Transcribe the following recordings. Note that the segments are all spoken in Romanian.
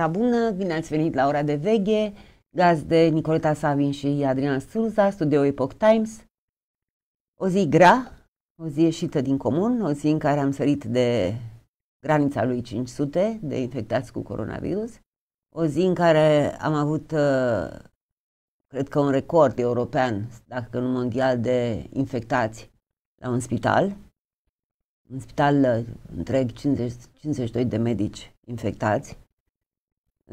seara bună, bine ați venit la ora de veche, gazde Nicoleta Savin și Adrian Sulza, studio Epoch Times. O zi grea, o zi ieșită din comun, o zi în care am sărit de granița lui 500 de infectați cu coronavirus, o zi în care am avut, uh, cred că un record european, dacă nu mondial, de infectați la un spital, un spital uh, întreg 50, 52 de medici infectați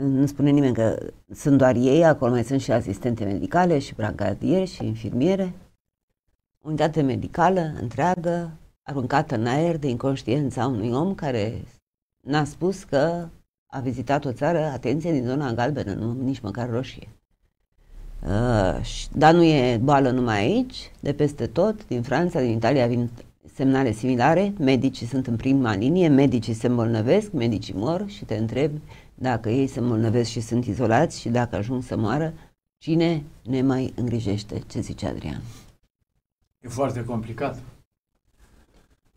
nu spune nimeni că sunt doar ei, acolo mai sunt și asistente medicale, și brancardieri, și infirmiere. Unitate medicală întreagă, aruncată în aer de inconștiența unui om care n-a spus că a vizitat o țară, atenție, din zona galbenă, nu nici măcar roșie. Uh, dar nu e boală numai aici, de peste tot, din Franța, din Italia vin semnale similare, medicii sunt în prima linie, medicii se îmbolnăvesc, medicii mor și te întrebi dacă ei se îmbolnăvesc și sunt izolați și dacă ajung să moară, cine ne mai îngrijește? Ce zice Adrian? E foarte complicat.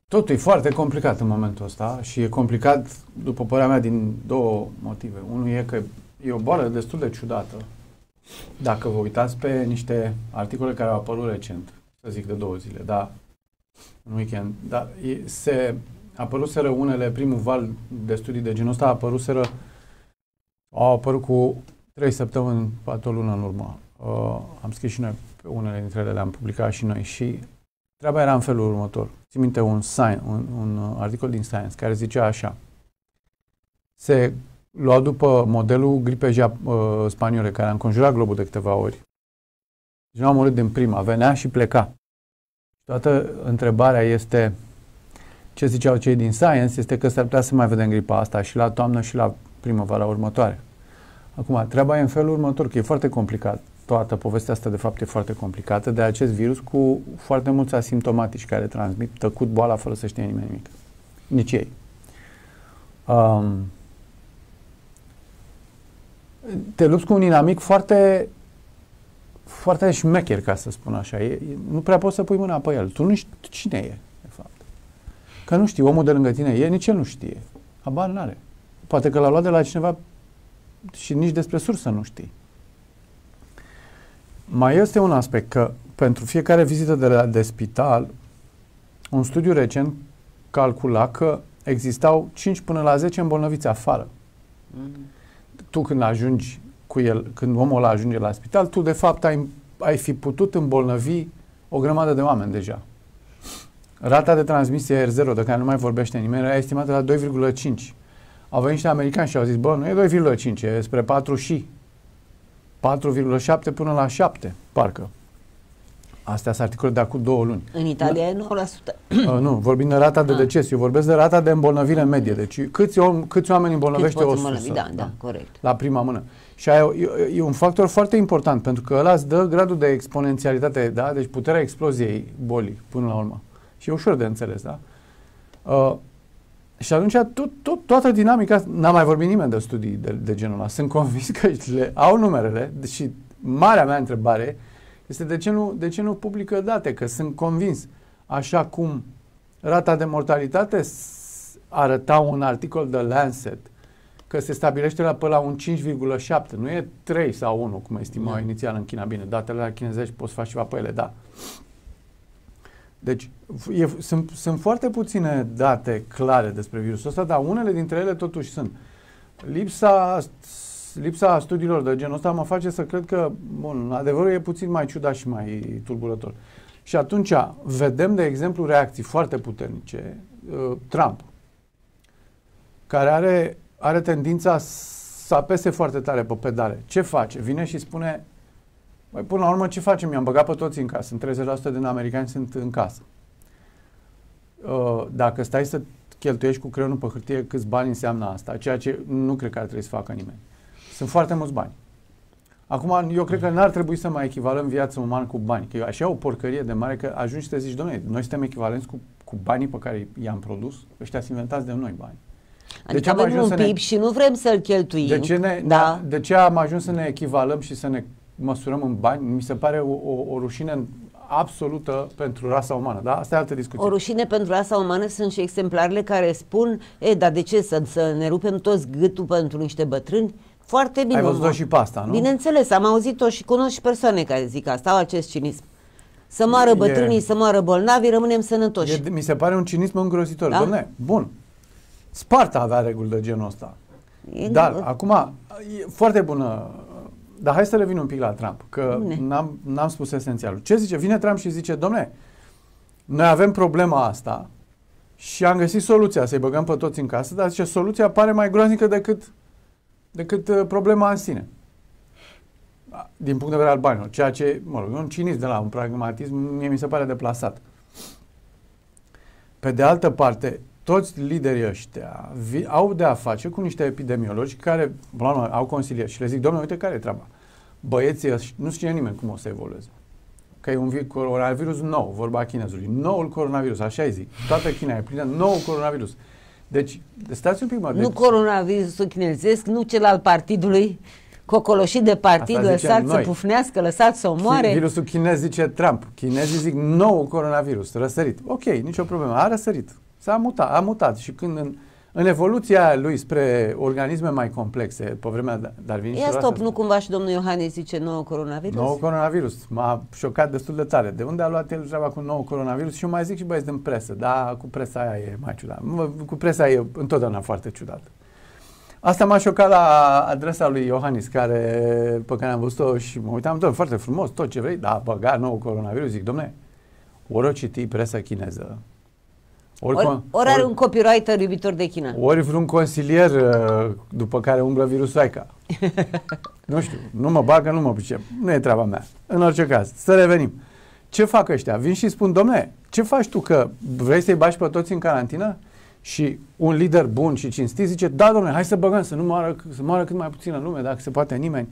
Totul e foarte complicat în momentul ăsta și e complicat, după părerea mea, din două motive. Unul e că e o boală destul de ciudată. Dacă vă uitați pe niște articole care au apărut recent, să zic de două zile, da, în weekend, da, se apăruseră unele, primul val de studii de genul ăsta, apăruseră au apărut cu 3 săptămâni, poate o lună în urmă. Uh, am scris și noi pe unele dintre ele, le-am publicat și noi și treaba era în felul următor. Țin minte un, science, un, un uh, articol din Science care zicea așa. Se lua după modelul gripei uh, spaniole care a înconjurat globul de câteva ori. Deci nu a murit din prima, venea și pleca. Toată întrebarea este, ce ziceau cei din Science, este că s-ar putea să mai vedem gripa asta și la toamnă și la primăvara următoare. Acum, treaba e în felul următor, că e foarte complicat. Toată povestea asta, de fapt, e foarte complicată de acest virus cu foarte mulți asimptomatici care transmit tăcut boala fără să știe nimeni nimic. Nici ei. Um, te lupți cu un inamic foarte foarte șmecher, ca să spun așa. E, nu prea poți să pui mâna pe el. Tu nu știi cine e, de fapt. Că nu știi, omul de lângă tine e, nici el nu știe. Habar n-are. Poate că l-a luat de la cineva și nici despre sursă nu știi. Mai este un aspect că pentru fiecare vizită de, la, de spital, un studiu recent calcula că existau 5 până la 10 îmbolnăviți afară. Mm. Tu când ajungi cu el, când omul ajunge la spital, tu de fapt ai, ai fi putut îmbolnăvi o grămadă de oameni deja. Rata de transmisie R0, de care nu mai vorbește nimeni, era estimată la 2,5. Au venit și americani și au zis, bă, nu e 2,5, e spre 4 și. 4,7 până la 7, parcă. Astea sunt articole de acum două luni. În Italia da. e 9%. Uh, nu, vorbim de rata de ah. deces. Eu vorbesc de rata de îmbolnăvire medie. Deci câți, om, câți oameni îmbolnăvește câți o sursă. Da, da, da, corect. La prima mână. Și aia e, e un factor foarte important, pentru că ăla îți dă gradul de exponențialitate, da? Deci puterea exploziei bolii, până la urmă. Și e ușor de înțeles, da? Uh, și atunci tot, tot, toată dinamica, n-a mai vorbit nimeni de studii de, de genul ăla. Sunt convins că le au numerele și marea mea întrebare este de ce, nu, de ce nu publică date, că sunt convins, așa cum rata de mortalitate arăta un articol de Lancet, că se stabilește la, până la un 5,7, nu e 3 sau 1, cum estimau da. inițial în China. Bine, datele la chinezești poți face ceva pe ele, da. Deci e, sunt, sunt foarte puține date clare despre virusul ăsta, dar unele dintre ele totuși sunt. Lipsa, lipsa studiilor de genul ăsta mă face să cred că, bun, adevărul e puțin mai ciudat și mai tulburător. Și atunci vedem, de exemplu, reacții foarte puternice. Uh, Trump, care are, are tendința să apese foarte tare pe pedale. Ce face? Vine și spune Păi până la urmă ce facem? I-am băgat pe toți în casă. În 30% din americani sunt în casă. Uh, dacă stai să cheltuiești cu creionul pe hârtie câți bani înseamnă asta, ceea ce nu cred că ar trebui să facă nimeni. Sunt foarte mulți bani. Acum, eu cred că n-ar trebui să mai echivalăm viața umană cu bani. Că e așa o porcărie de mare că ajungi să te zici, domnule, noi suntem echivalenți cu, cu banii pe care i-am produs, ăștia sunt inventați de noi bani. Adică de ce avem un PIB ne... și nu vrem să-l cheltuim. De ce, ne... Da. da. de ce am ajuns să ne echivalăm și să ne măsurăm în bani, mi se pare o, o, o rușine absolută pentru rasa umană. Da? Asta e altă discuție. O rușine pentru rasa umană sunt și exemplarele care spun, e, dar de ce să, să ne rupem toți gâtul pentru niște bătrâni? Foarte bine. Ai văzut și pasta, nu? Bineînțeles, am auzit-o și cunosc și persoane care zic asta, au acest cinism. Să moară bătrânii, e... să moară bolnavi, rămânem sănătoși. E, mi se pare un cinism îngrozitor. Da? Domne, bun. Sparta avea reguli de genul ăsta. E Dar, nu... acum, e foarte bună dar hai să revin un pic la Trump, că n-am, n-am spus esențialul. Ce zice? Vine Trump și zice, domne, noi avem problema asta și am găsit soluția să-i băgăm pe toți în casă, dar zice, soluția pare mai groaznică decât, decât uh, problema în sine. Din punct de vedere al banilor, ceea ce, mă rog, un cinism de la un pragmatism, mie mi se pare deplasat. Pe de altă parte, toți liderii ăștia vi, au de a face cu niște epidemiologi care, la urmă, au consilieri și le zic, domnule, uite care e treaba. Băieții nu știe nimeni cum o să evolueze. Că e un coronavirus nou, vorba chinezului. Noul coronavirus, așa zic. Toată China e plină, noul coronavirus. Deci, stați un pic, mă. Nu deci, coronavirusul chinezesc, nu cel al partidului cocoloșit de partid, lăsați să pufnească, lăsați să omoare. Virusul chinez zice Trump, chinezii zic nou coronavirus, răsărit. Ok, nicio problemă, a răsărit. S-a mutat, a mutat și când în, în evoluția lui spre organisme mai complexe, pe vremea da- Darwin... Ia stop, nu cumva și domnul Iohannis zice nou coronavirus? Nou coronavirus. M-a șocat destul de tare. De unde a luat el treaba cu nou coronavirus? Și eu mai zic și băieți din presă, da, cu presa aia e mai ciudat. Cu presa e întotdeauna foarte ciudat. Asta m-a șocat la adresa lui Iohannis, care, pe care am văzut-o și mă uitam, domnule, foarte frumos, tot ce vrei, da, băga nou coronavirus, zic, domne, ori o citi presa chineză, ori, ori, ori are un copywriter iubitor de China. Ori vreun consilier uh, după care umblă virusoica. nu știu, nu mă bagă, nu mă pricep. Nu e treaba mea. În orice caz, să revenim. Ce fac ăștia? Vin și spun, domne, ce faci tu că vrei să-i bași pe toți în carantină? Și un lider bun și cinstit zice, da, domne, hai să băgăm, să nu moară, să moară cât mai puțină lume, dacă se poate nimeni.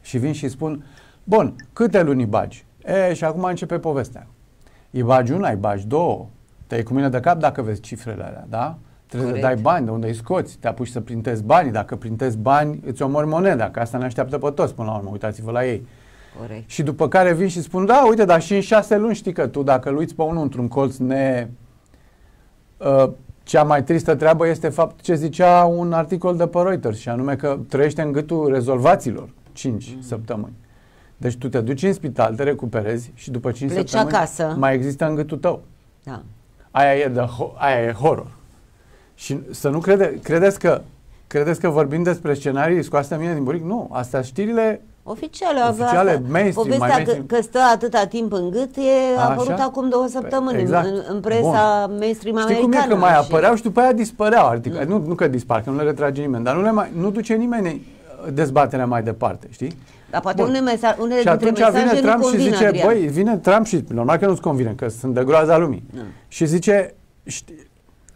Și vin și spun, bun, câte luni îi bagi? E, și acum începe povestea. Îi bagi una, îi bagi două, te iei cu mine de cap dacă vezi cifrele alea, da? Trebuie Corect. să dai bani, de unde îi scoți, te apuci să printezi bani, dacă printezi bani îți omori moneda, că asta ne așteaptă pe toți până la urmă, uitați-vă la ei. Corect. Și după care vin și spun, da, uite, dar și în șase luni știi că tu, dacă îl pe unul într-un colț ne... Uh, cea mai tristă treabă este fapt ce zicea un articol de pe Reuters și anume că trăiește în gâtul rezolvaților 5 mm-hmm. săptămâni. Deci tu te duci în spital, te recuperezi și după 5 Pleci săptămâni acasă. mai există în gâtul tău. Da. Aia e, de, aia e horror. Și să nu crede, credeți că credeți că vorbim despre scenarii scoase mine din buric? Nu, astea știrile Oficiale, oficiale asta, mainstream, povestea mai mainstream. Că, că stă atâta timp în gât e a apărut Așa? acum două păi, săptămâni exact. în, în presa Bun. mainstream Știi americană. cum e că mai apăreau și după aia dispăreau articole. Mm. Nu, nu că dispar, că nu le retrage nimeni, dar nu, le mai, nu duce nimeni dezbaterea mai departe, știi? Dar poate Bun. unele, mesa- unele și atunci mesaje vine Trump convine, și zice, Adrian. băi, vine Trump și normal că nu-ți convine, că sunt de groaza lumii. Da. Și zice, știi,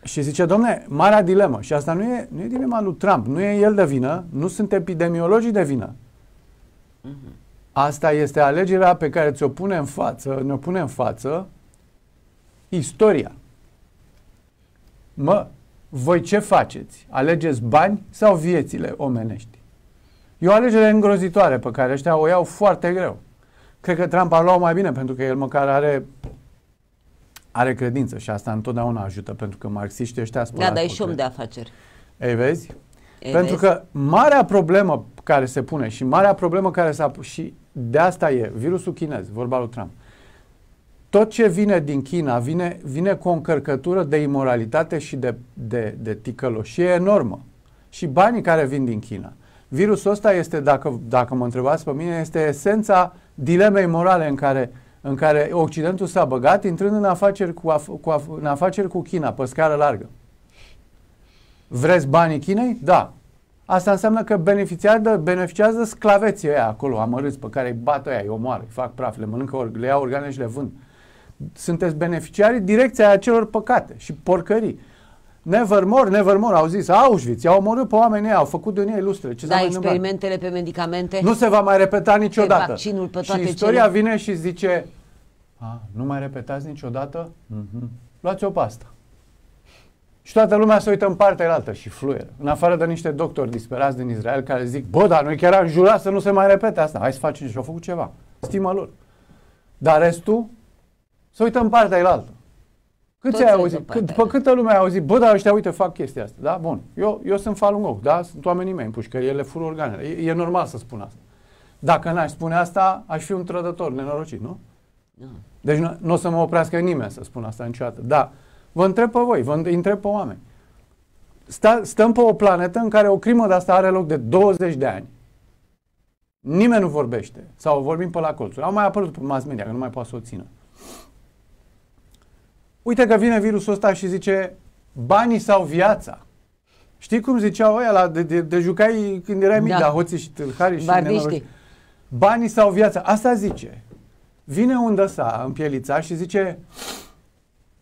și zice, domne, marea dilemă. Și asta nu e, nu e dilema lui Trump. Nu e el de vină, nu sunt epidemiologii de vină. Mhm. Asta este alegerea pe care ți-o pune în față, ne-o pune în față istoria. Mă, voi ce faceți? Alegeți bani sau viețile omenești? E o alegere îngrozitoare pe care ăștia o iau foarte greu. Cred că Trump a luat mai bine pentru că el măcar are are credință și asta întotdeauna ajută pentru că marxiștii ăștia spun Da, dar e și om de afaceri. Ei, vezi? Ei, pentru vezi? că marea problemă care se pune și marea problemă care s-a și de asta e virusul chinez, vorba lui Trump. Tot ce vine din China vine, vine cu o încărcătură de imoralitate și de, de, de ticăloșie enormă. Și banii care vin din China – Virusul ăsta este, dacă, dacă mă întrebați pe mine, este esența dilemei morale în care, în care Occidentul s-a băgat intrând în afaceri cu, af, cu, af, în afaceri cu China, pe scară largă. Vreți banii Chinei? Da. Asta înseamnă că beneficiază, beneficiază sclaveții ăia acolo, amărâți, pe care îi bat ăia, îi omoară, îi fac praf, le mănâncă, le iau organe și le vând. Sunteți beneficiari direcția acelor păcate și porcării. Nevermore, nevermore, au zis, Auschwitz, i-au omorât pe oamenii au făcut de unii ilustre. Ce da, experimentele numai? pe medicamente. Nu se va mai repeta niciodată. Pe vaccinul, pe toate și istoria cele... vine și zice, A, nu mai repetați niciodată? Mm-hmm. Luați-o pe asta. Și toată lumea se uită în partea altă și fluieră. În afară de niște doctori disperați din Israel care zic, bă, dar noi chiar am jurat să nu se mai repete asta. Hai să facem și au făcut ceva. Stima lor. Dar restul se uită în partea altă. Câți ai auzit? Cât, câtă lume ai auzit, bă, dar ăștia, uite, fac chestia asta, da? Bun. Eu, eu sunt Falun Gong, da? Sunt oamenii mei în pușcărie, le fur organele. E, e normal să spun asta. Dacă n-aș spune asta, aș fi un trădător nenorocit, nu? Da. Deci nu, nu o să mă oprească nimeni să spun asta niciodată. Da. Vă întreb pe voi, vă întreb pe oameni. Sta, stăm pe o planetă în care o crimă de asta are loc de 20 de ani. Nimeni nu vorbește. Sau vorbim pe la colțuri. Au mai apărut pe mass media, că nu mai poate să o țină. Uite că vine virusul ăsta și zice banii sau viața. Știi cum ziceau ăia la, de, de, de jucai când erai mic da. la hoții și tâlhari și nenoroși. Banii sau viața. Asta zice. Vine un sa în pielița și zice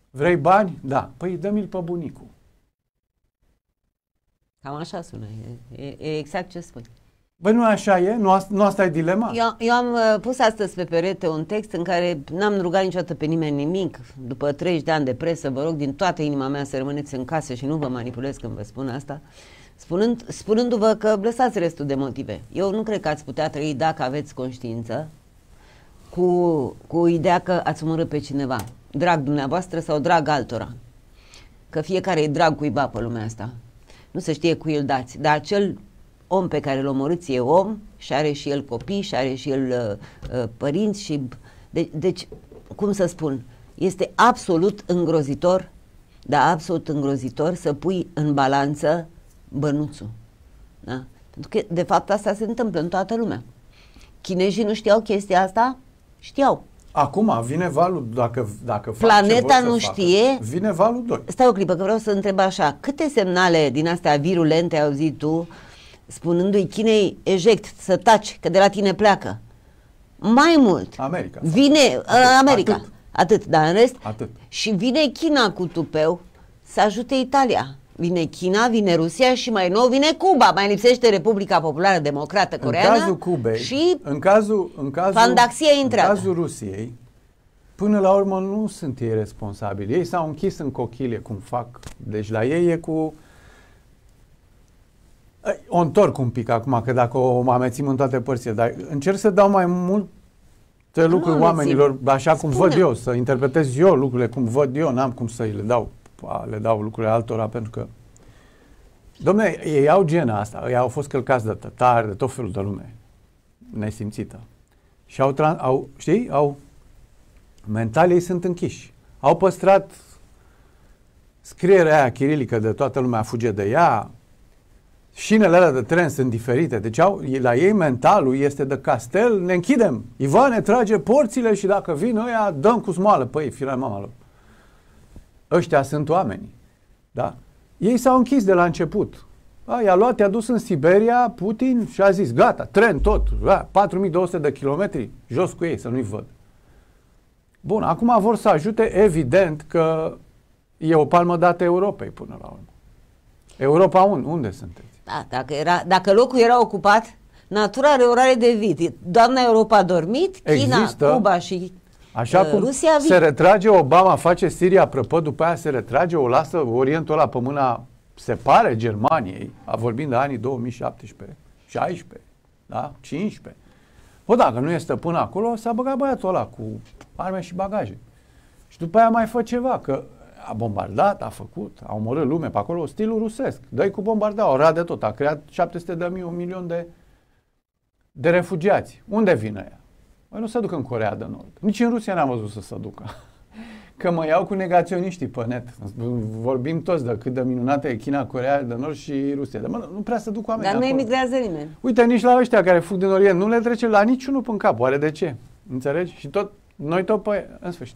vrei bani? Da. Păi dă-mi-l pe bunicul. Cam așa sună. E, e exact ce spui. Băi, nu așa e? Nu, asta, nu asta e dilema? Eu, eu am uh, pus astăzi pe perete un text în care n-am rugat niciodată pe nimeni nimic. După 30 de ani de presă, vă rog din toată inima mea să rămâneți în casă și nu vă manipulez când vă spun asta, spunând, spunându-vă că lăsați restul de motive. Eu nu cred că ați putea trăi dacă aveți conștiință cu, cu ideea că ați omorât pe cineva, drag dumneavoastră sau drag altora. Că fiecare e drag cuiva pe lumea asta. Nu se știe cui îl dați, dar acel om pe care îl omorâți e om și are și el copii și are și el uh, uh părinți și... De- deci, cum să spun, este absolut îngrozitor, dar absolut îngrozitor să pui în balanță bănuțul. Da? Pentru că, de fapt, asta se întâmplă în toată lumea. Chinezii nu știau chestia asta? Știau. Acum vine valul, dacă, dacă Planeta nu știe. Facă, vine valul 2. Stai o clipă, că vreau să întreb așa. Câte semnale din astea virulente ai auzit tu spunându-i Chinei, eject, să taci, că de la tine pleacă. Mai mult. America. Vine atât, uh, America. Atât. atât, dar în rest. Atât. Și vine China cu tupeu să ajute Italia. Vine China, vine Rusia și mai nou vine Cuba. Mai lipsește Republica Populară Democrată Coreană. În cazul Cubei și în cazul, în cazul, În cazul Rusiei, până la urmă nu sunt ei responsabili. Ei s-au închis în cochile cum fac. Deci la ei e cu o întorc un pic acum, că dacă o amețim în toate părțile, dar încerc să dau mai mult multe lucruri oamenilor, așa Spune. cum văd eu, să interpretez eu lucrurile cum văd eu, n-am cum să le dau, le dau lucrurile altora, pentru că Domne, ei au gena asta, ei au fost călcați de tătari, de tot felul de lume nesimțită. Și au, au știi, au, mental ei sunt închiși. Au păstrat scrierea aia chirilică de toată lumea fuge de ea, șinele alea de tren sunt diferite. Deci au, la ei mentalul este de castel, ne închidem. Ivan ne trage porțile și dacă vin ăia, dăm cu smoală. Păi, firea mama lor. Ăștia sunt oameni. Da? Ei s-au închis de la început. A, i-a luat, i-a dus în Siberia, Putin și a zis, gata, tren tot, da, 4200 de kilometri, jos cu ei, să nu-i văd. Bun, acum vor să ajute, evident că e o palmă dată Europei până la urmă. Europa 1, unde sunteți? Da, dacă, era, dacă locul era ocupat, natura are orare de vid. Doamna Europa a dormit, China, Există. Cuba și Așa uh, cum Rusia vin. se retrage Obama, face Siria prăpă, după aia se retrage, o lasă Orientul la pe mâna, se pare, Germaniei, a vorbind de anii 2017, 16, da? 15. Bă, dacă nu este până acolo, s-a băgat băiatul ăla cu arme și bagaje. Și după aia mai fă ceva, că a bombardat, a făcut, a omorât lume pe acolo, stilul rusesc. Dă-i cu bombarda, o de tot. A creat 700 de mii, un milion de, de refugiați. Unde vine ea? Mai păi nu se duc în Corea de Nord. Nici în Rusia n-am văzut să se ducă. Că mă iau cu negaționiștii pe net. Vorbim toți de cât de minunată e China, Corea de Nord și Rusia. Dar mă, nu prea se duc oamenii Dar nu emigrează nimeni. Uite, nici la ăștia care fug din Orient. Nu le trece la niciunul în cap. Oare de ce? Înțelegi? Și tot, noi tot pe... Păi, în sfârșit.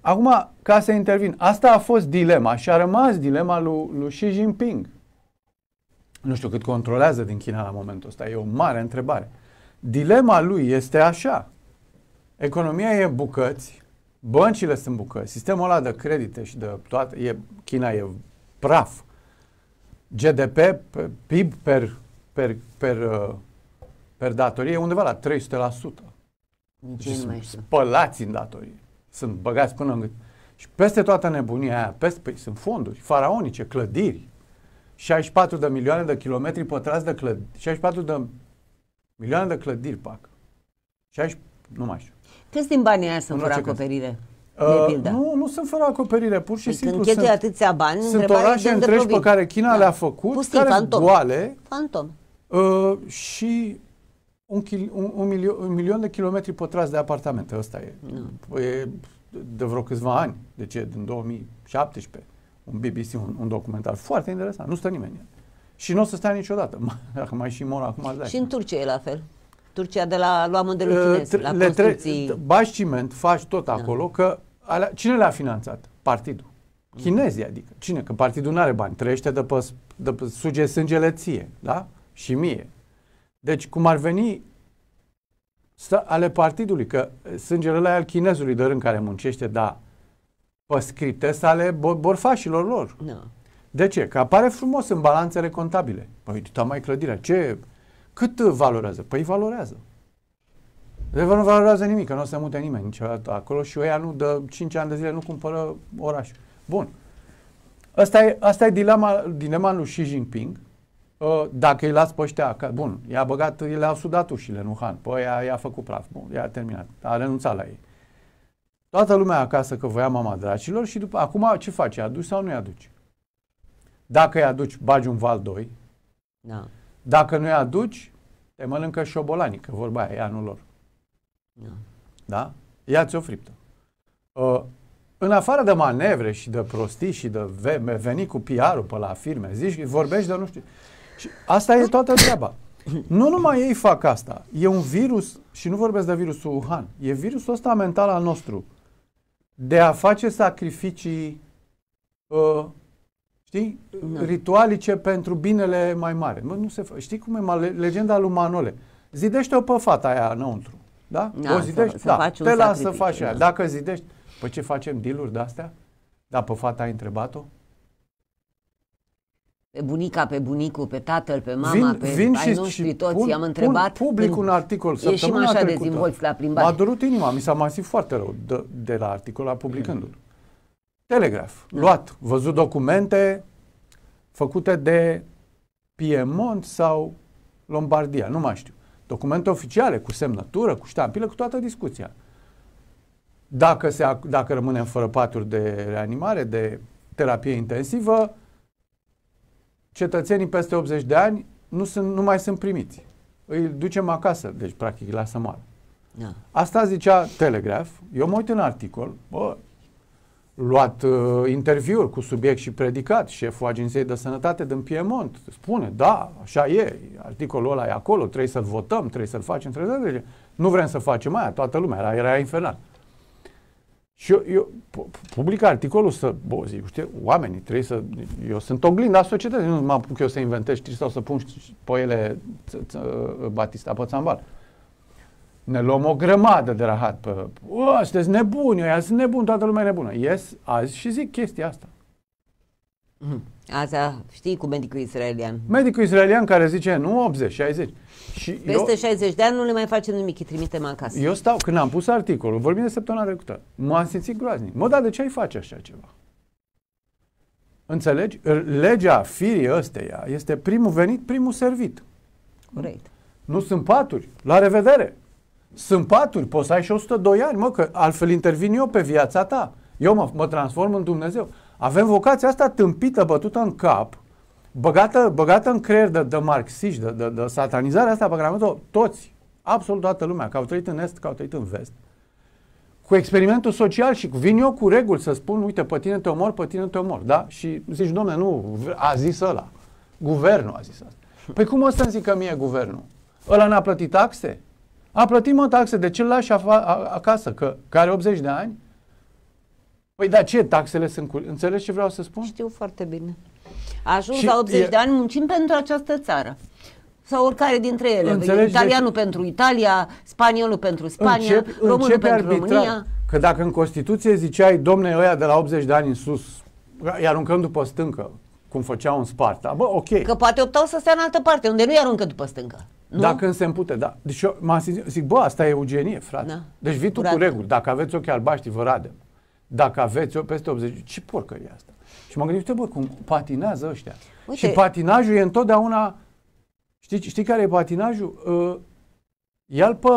Acum, ca să intervin, asta a fost dilema și a rămas dilema lui, lui Xi Jinping. Nu știu cât controlează din China la momentul ăsta, e o mare întrebare. Dilema lui este așa. Economia e bucăți, băncile sunt bucăți, sistemul ăla de credite și de toate, e, China e praf. GDP, PIB per, per, per, uh, per datorie e undeva la 300%. Nici deci spălați în datorie sunt băgați până în gât. Și peste toată nebunia aia, peste, păi, sunt fonduri faraonice, clădiri, 64 de milioane de kilometri pătrați de clădiri, 64 de milioane de clădiri, pac. 60, nu mai știu. Câți din banii aia sunt fără acoperire? Uh, nu, nu sunt fără acoperire, pur și păi simplu. Când sunt, atâția bani, sunt orașe întregi pe care China da. le-a făcut, Pustin, care fantom. goale. Fantom. Uh, și un, un, un, milio, un milion de kilometri pătrați de apartamente. Ăsta e. Mm. e de vreo câțiva ani. Deci ce? din 2017. Un BBC, un, un documentar foarte interesant. Nu stă nimeni el. Și nu o să stea niciodată. Dacă mai și mor acum Și în Turcia e la fel. Turcia de la lua de ă, chinez, uh, la construcții... bași ciment, faci tot da. acolo, că alea, cine le-a finanțat? Partidul. Mm. Chinezii, adică. Cine? Că partidul nu are bani. Trăiește de pe, de pe suge sângele ție, da? Și mie. Deci, cum ar veni ale partidului, că sângele e al chinezului, dar în care muncește, da, păscrite ale borfașilor lor. No. Da. De ce? Că apare frumos în balanțele contabile. Păi, uite, mai clădirea, ce, cât valorează? Păi valorează. De nu valorează nimic, că nu o să mute nimeni niciodată acolo și ăia nu, de 5 ani de zile nu cumpără oraș. Bun. Asta e, asta e dilema, dilema lui Xi Jinping Uh, dacă îi las pe ăștia, că, bun, i-a băgat, le-a sudat ușile, nu Han, păi i-a, i-a făcut praf, bun, i-a terminat, a renunțat la ei. Toată lumea acasă că voia mama dracilor și după, acum ce faci, aduci sau nu-i aduci? Dacă i aduci, bagi un val 2. Da. Dacă nu-i aduci, te mănâncă șobolanii, că vorba aia e anul lor. Da? da? Ia-ți o friptă. Uh, în afară de manevre și de prostii și de veni cu PR-ul pe la firme, zici, vorbești de nu știu... Și asta e toată treaba. Nu numai ei fac asta. E un virus, și nu vorbesc de virusul Wuhan, e virusul ăsta mental al nostru. De a face sacrificii, uh, știi, da. ritualice pentru binele mai mare. Mă, nu se fa- știi cum e legenda lui Manole? Zidește-o pe fata aia înăuntru. Da? da o zidești? Să, da. Să faci Te las să faci aia. Da. Dacă zidești, păi ce facem, dealuri de-astea? Da, pe fata ai întrebat-o? bunica, pe bunicul, pe tatăl, pe mama, vin, pe vin ai și, noștri toți, pun, am întrebat. Pun public un articol săptămâna așa trecută. de dezvolți la plimbare. M-a durut inima, mi s-a masiv foarte rău de, de la articol la publicându-l. Telegraf, da. luat, văzut documente făcute de Piemont sau Lombardia, nu mai știu. Documente oficiale, cu semnătură, cu ștampilă, cu toată discuția. Dacă, se, dacă rămânem fără paturi de reanimare, de terapie intensivă, cetățenii peste 80 de ani nu, sunt, nu mai sunt primiți. Îi ducem acasă, deci practic la moară. Da. Asta zicea Telegraph. Eu mă uit în articol, bă, luat uh, interviuri cu subiect și predicat, șeful Agenției de Sănătate din Piemont spune, da, așa e, articolul ăla e acolo, trebuie să-l votăm, trebuie să-l facem, trebuie să Nu vrem să facem aia, toată lumea, era, era infernal. Și eu, eu public articolul să, bă, zic, știi, oamenii trebuie să, eu sunt oglinda societății, nu mă apuc eu să inventez știri sau să pun pe ele ă, Batista Pățambal. Ne luăm o grămadă de rahat pe, o, sunteți nebuni, ăia sunt nebuni, toată lumea e nebună. Ies azi și zic chestia asta. Mm. Asta știi cu medicul israelian. Medicul israelian care zice, nu, 80, 60. Și Peste eu, 60 de ani nu le mai facem nimic, îi trimitem acasă. Eu stau, când am pus articolul, vorbim de săptămâna trecută, m-am simțit groaznic. Mă, dar de ce ai face așa ceva? Înțelegi? Legea firii ăsteia este primul venit, primul servit. Corect. Nu sunt paturi. La revedere. Sunt paturi, poți să ai și 102 ani, mă, că altfel intervin eu pe viața ta. Eu mă, mă transform în Dumnezeu. Avem vocația asta tâmpită, bătută în cap, băgată, băgată în creier de, de marxiști, de, de, de satanizarea asta pe care am avut-o toți, absolut toată lumea, că au trăit în est, că au trăit în vest, cu experimentul social și vin eu cu reguli să spun, uite, pe tine te omor, pe tine te omor, da? Și zici, domne, nu, a zis ăla, guvernul a zis asta. Păi cum o să-mi zică mie guvernul? Ăla n-a plătit taxe? A plătit, mă, taxe de celălalt și acasă, că, că are 80 de ani, Păi dar ce? Taxele sunt... Cu... Înțelegi ce vreau să spun? Știu foarte bine. A ajuns la 80 e... de ani muncim pentru această țară. Sau oricare dintre ele. Înțelegi, deci- Italianul de... pentru Italia, spaniolul pentru Spania, încep, românul pentru arbitra. România. Că dacă în Constituție ziceai, domne, ăia de la 80 de ani în sus, îi aruncăm după stâncă, cum făceau în Sparta, bă, ok. Că poate optau să stea în altă parte, unde nu i aruncă după stâncă. Nu? Dacă îmi se împute, da. Deci eu m-am zis, zic, bă, asta e eugenie, frate. Da. Deci vii tu cu reguli. Dacă aveți ochi albaștri, vă radem dacă aveți o peste 80, ce porcărie asta? Și m-am gândit, uite, bă, cum patinează ăștia. Uite. Și patinajul e întotdeauna, știi, știi care e patinajul? Uh, ia-l pe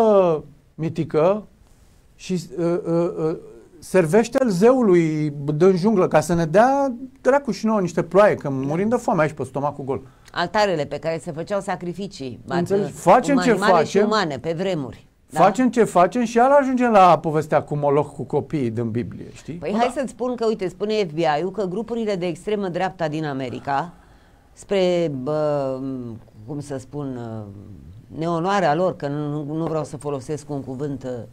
mitică și uh, uh, uh, servește-l zeului în junglă ca să ne dea dracu și nouă niște ploaie, că murim de foame aici pe stomacul gol. Altarele pe care se făceau sacrificii. Înțelegi? Facem um- ce facem. umane pe vremuri. Da? Facem ce facem și iar ajungem la povestea cu Moloch cu copiii din Biblie, știi? Păi da. hai să-ți spun că, uite, spune FBI-ul că grupurile de extremă dreapta din America, spre, bă, cum să spun, uh, neonoarea lor, că nu, nu vreau să folosesc un cuvânt bă,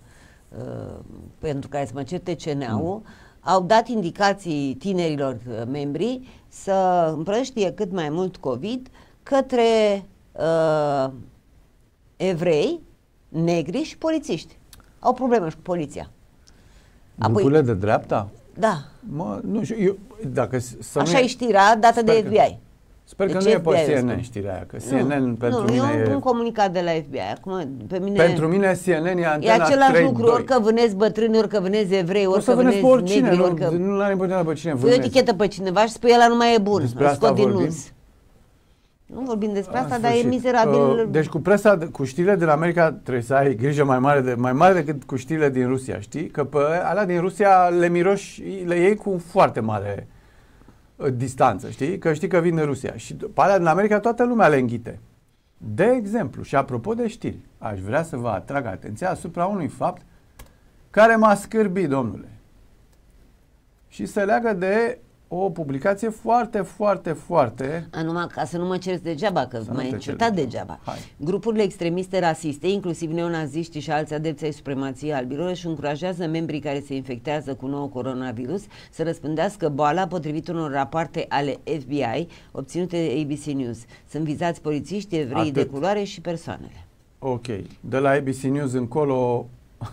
uh, pentru care să mă certe CNA-ul, mm. au dat indicații tinerilor uh, membri să împrăștie cât mai mult COVID către bă, evrei, negri și polițiști. Au probleme și cu poliția. Apoi, Lucrurile de dreapta? Da. Mă, nu știu, eu, dacă să Așa nu e știrea dată de FBI. Că, sper de că nu e pe CNN știrea aia, că nu, CNN pentru nu, mine eu e... un comunicat de la FBI. Acum, pe mine, pentru mine CNN e antena 3 E același 3, lucru, 2. ori vânezi bătrâni, orică că vânezi evrei, orică că vânezi negri, orică... Nu, nu are importanță pe cine vânezi. Pui o etichetă pe cineva și spui ăla nu mai e bun. Despre asta vorbim? Nuz. Nu vorbim despre asta, dar e mizerabil. Uh, deci cu presa, cu știrile din America trebuie să ai grijă mai mare, de, mai mare decât cu știrile din Rusia, știi? Că pe alea din Rusia le miroși, le iei cu foarte mare uh, distanță, știi? Că știi că vin în Rusia. Și pe alea din America toată lumea le înghite. De exemplu, și apropo de știri, aș vrea să vă atrag atenția asupra unui fapt care m-a scârbit, domnule. Și se leagă de o publicație foarte, foarte, foarte... A, numai, ca să nu mă cerți degeaba, că să mai certat degeaba. Hai. Grupurile extremiste rasiste, inclusiv neonaziștii și alți adepți ai supremației albilor, își încurajează membrii care se infectează cu nou coronavirus să răspândească boala potrivit unor rapoarte ale FBI obținute de ABC News. Sunt vizați polițiști, evrei Atât. de culoare și persoanele. Ok. De la ABC News încolo...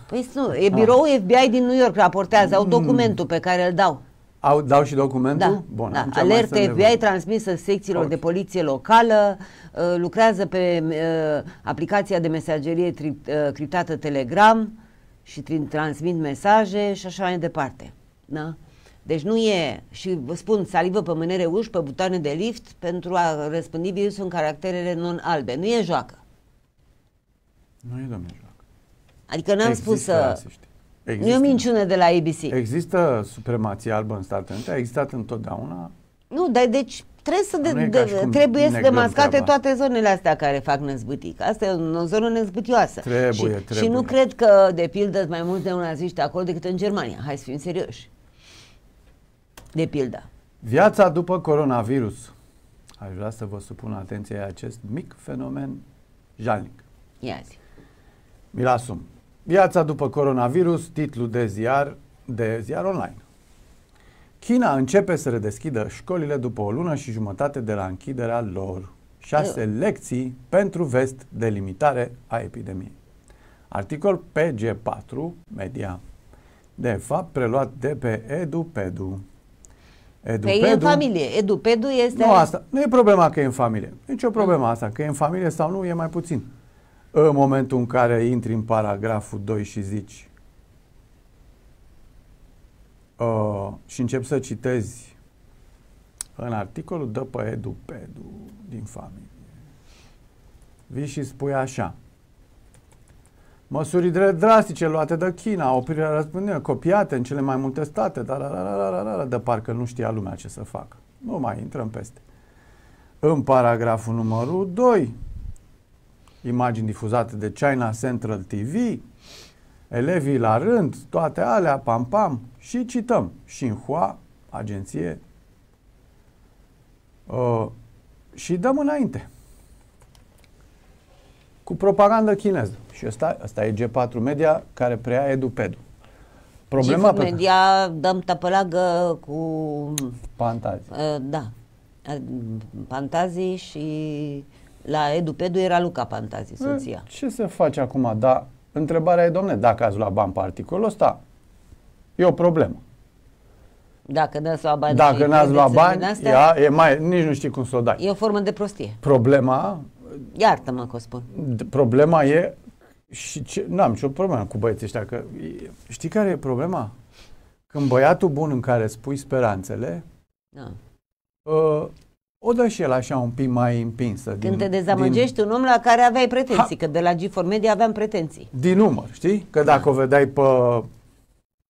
Păi nu, e biroul ah. FBI din New York, raportează, au mm. documentul pe care îl dau. Au, dau și documentul? Da. Bun, da. Alertă FBI transmisă secțiilor okay. de poliție locală, uh, lucrează pe uh, aplicația de mesagerie tri, uh, criptată Telegram și tri- transmit mesaje și așa mai departe. Da? Deci nu e, și vă spun, salivă pe mânere uși, pe butoane de lift pentru a răspândi virusul în caracterele non-albe. Nu e joacă. Nu e, domnule, joacă. Adică n-am Există spus să... Asiști. Există, nu e o minciună de la ABC. Există supremație albă în Statele Unite, a existat întotdeauna. Nu, dar deci trebuie să, de, de, trebuie să demascate treaba. toate zonele astea care fac năzbâtic. Asta e o zonă năzbâtioasă. Trebuie, și, trebuie. Și nu cred că, de pildă, mai mult de un aziști acolo decât în Germania. Hai să fim serioși. De pildă. Viața după coronavirus. Aș vrea să vă supun atenție acest mic fenomen jalnic. Ia zi. Mi-l asum. Viața după coronavirus, titlu de ziar, de ziar online. China începe să redeschidă școlile după o lună și jumătate de la închiderea lor. Șase Eu. lecții pentru vest de limitare a epidemiei. Articol PG4 Media. De fapt, preluat de pe EduPedu. Edu păi, că e în familie. EduPedu este... Nu, asta, nu e problema că e în familie. Nici o problemă asta. Că e în familie sau nu, e mai puțin. În momentul în care intri în paragraful 2 și zici uh, și încep să citezi în articolul dă pe Edu, Pedu din familie, vii și spui așa. Măsuri drastice luate de China, oprirea răspândirii, copiate în cele mai multe state, dar la, da, la, da, la, da, la, de parcă nu știa lumea ce să facă. Nu mai intrăm peste. În paragraful numărul 2, imagini difuzate de China Central TV, elevii la rând, toate alea, pam-pam, și cităm. Xinhua, agenție, uh, și dăm înainte. Cu propagandă chineză. Și ăsta, ăsta e G4 Media care preia EduPedu. Problema G4 pe Media dăm tăpălagă cu... Fantazii. Uh, da. Fantazii și la Edupedu era Luca Pantazi, eh, soția. Ce se face acum? Da, întrebarea e, domne, dacă ați luat bani pe articolul ăsta, e o problemă. Dacă n-ați luat bani, dacă n-ați luat bani astea, ea, e mai, nici nu știi cum să o dai. E o formă de prostie. Problema... Iartă-mă că o spun. Problema e... Și ce, n-am nicio problemă cu băieții ăștia, că știi care e problema? Când băiatul bun în care spui speranțele, da. uh, o dă și el așa un pic mai împinsă. Când din, te dezamăgești din... un om la care aveai pretenții, ha! că de la G4 Media aveam pretenții. Din număr, știi? Că dacă o vedeai pe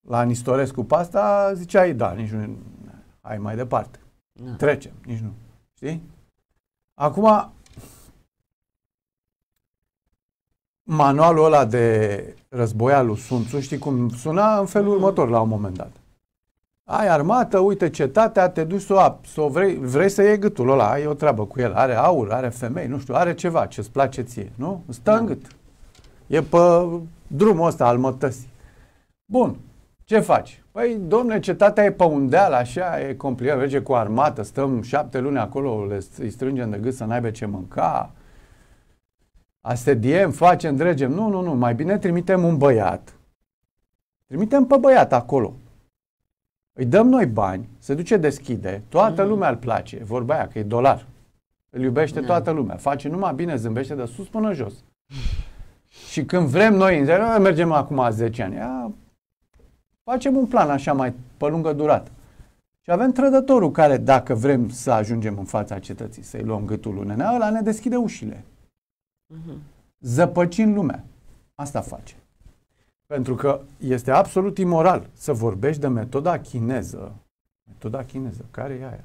la Nistorescu pe asta, ziceai, da, nici nu, ai mai departe. Da. Trecem, nici nu. Știi? Acum, manualul ăla de război al lui Sunțu, știi cum suna? În felul mm. următor la un moment dat ai armată, uite cetatea, te duci să o ap, să o vrei, vrei să iei gâtul ăla, ai o treabă cu el, are aur, are femei, nu știu, are ceva ce-ți place ție, nu? Stă da. în gât. E pe drumul ăsta al mătăsii. Bun, ce faci? Păi, domne, cetatea e pe un deal, așa, e complicat, merge cu armată, stăm șapte luni acolo, le, îi strângem de gât să n-aibă ce mânca, asediem, facem, dregem. Nu, nu, nu, mai bine trimitem un băiat. Trimitem pe băiat acolo, îi dăm noi bani, se duce deschide, toată mm. lumea îl place, vorba aia, că e dolar. Îl iubește da. toată lumea, face numai bine, zâmbește de sus până jos. Și când vrem noi, mergem acum 10 ani, ia, facem un plan așa mai pe lungă durată. Și avem trădătorul care, dacă vrem să ajungem în fața cetății, să-i luăm gâtul lunenea, ăla ne deschide ușile. Mm-hmm. Zăpăcind lumea. Asta face. Pentru că este absolut imoral să vorbești de metoda chineză. Metoda chineză, care e aia?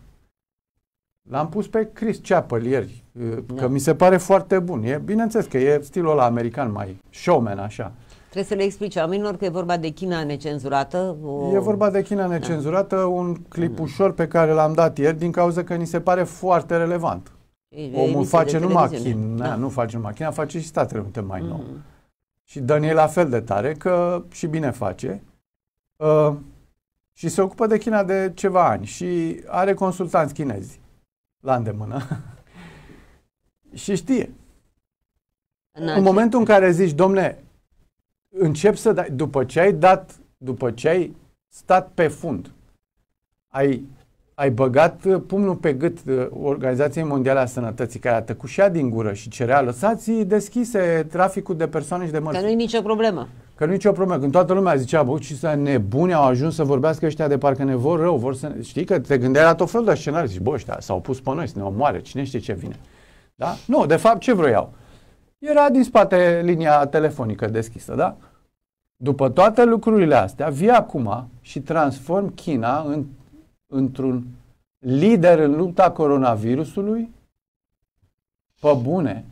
L-am pus pe Chris Chappell ieri, că da. mi se pare foarte bun. E, bineînțeles că e stilul ăla american mai showman, așa. Trebuie să le explici oamenilor că e vorba de China necenzurată. O... E vorba de China da. necenzurată, da. un clip da. ușor pe care l-am dat ieri din cauza că ni se pare foarte relevant. E, Omul face numai China, da. nu face numai China, face și Statele Unite mai mm. nou. Și Daniel la fel de tare, că și bine face. Uh, și se ocupă de China de ceva ani și are consultanți chinezi la îndemână. și știe. În, în momentul în care zici, domne, încep să dai, după ce ai dat, după ce ai stat pe fund, ai ai băgat uh, pumnul pe gât uh, Organizației Mondiale a Sănătății, care a tăcușea din gură și cerea, lăsați deschise traficul de persoane și de mărți. Că nu e nicio problemă. Că nu e nicio problemă. Când toată lumea zicea, bă, ce să nebuni au ajuns să vorbească ăștia de parcă ne vor rău, vor să... Știi că te gândeai la tot felul de scenarii. Zici, bă, ăștia s-au pus pe noi să ne omoare, cine știe ce vine. Da? Nu, de fapt, ce vroiau? Era din spate linia telefonică deschisă, da? După toate lucrurile astea, vii acum și transform China în într-un lider în lupta coronavirusului? Pe bune!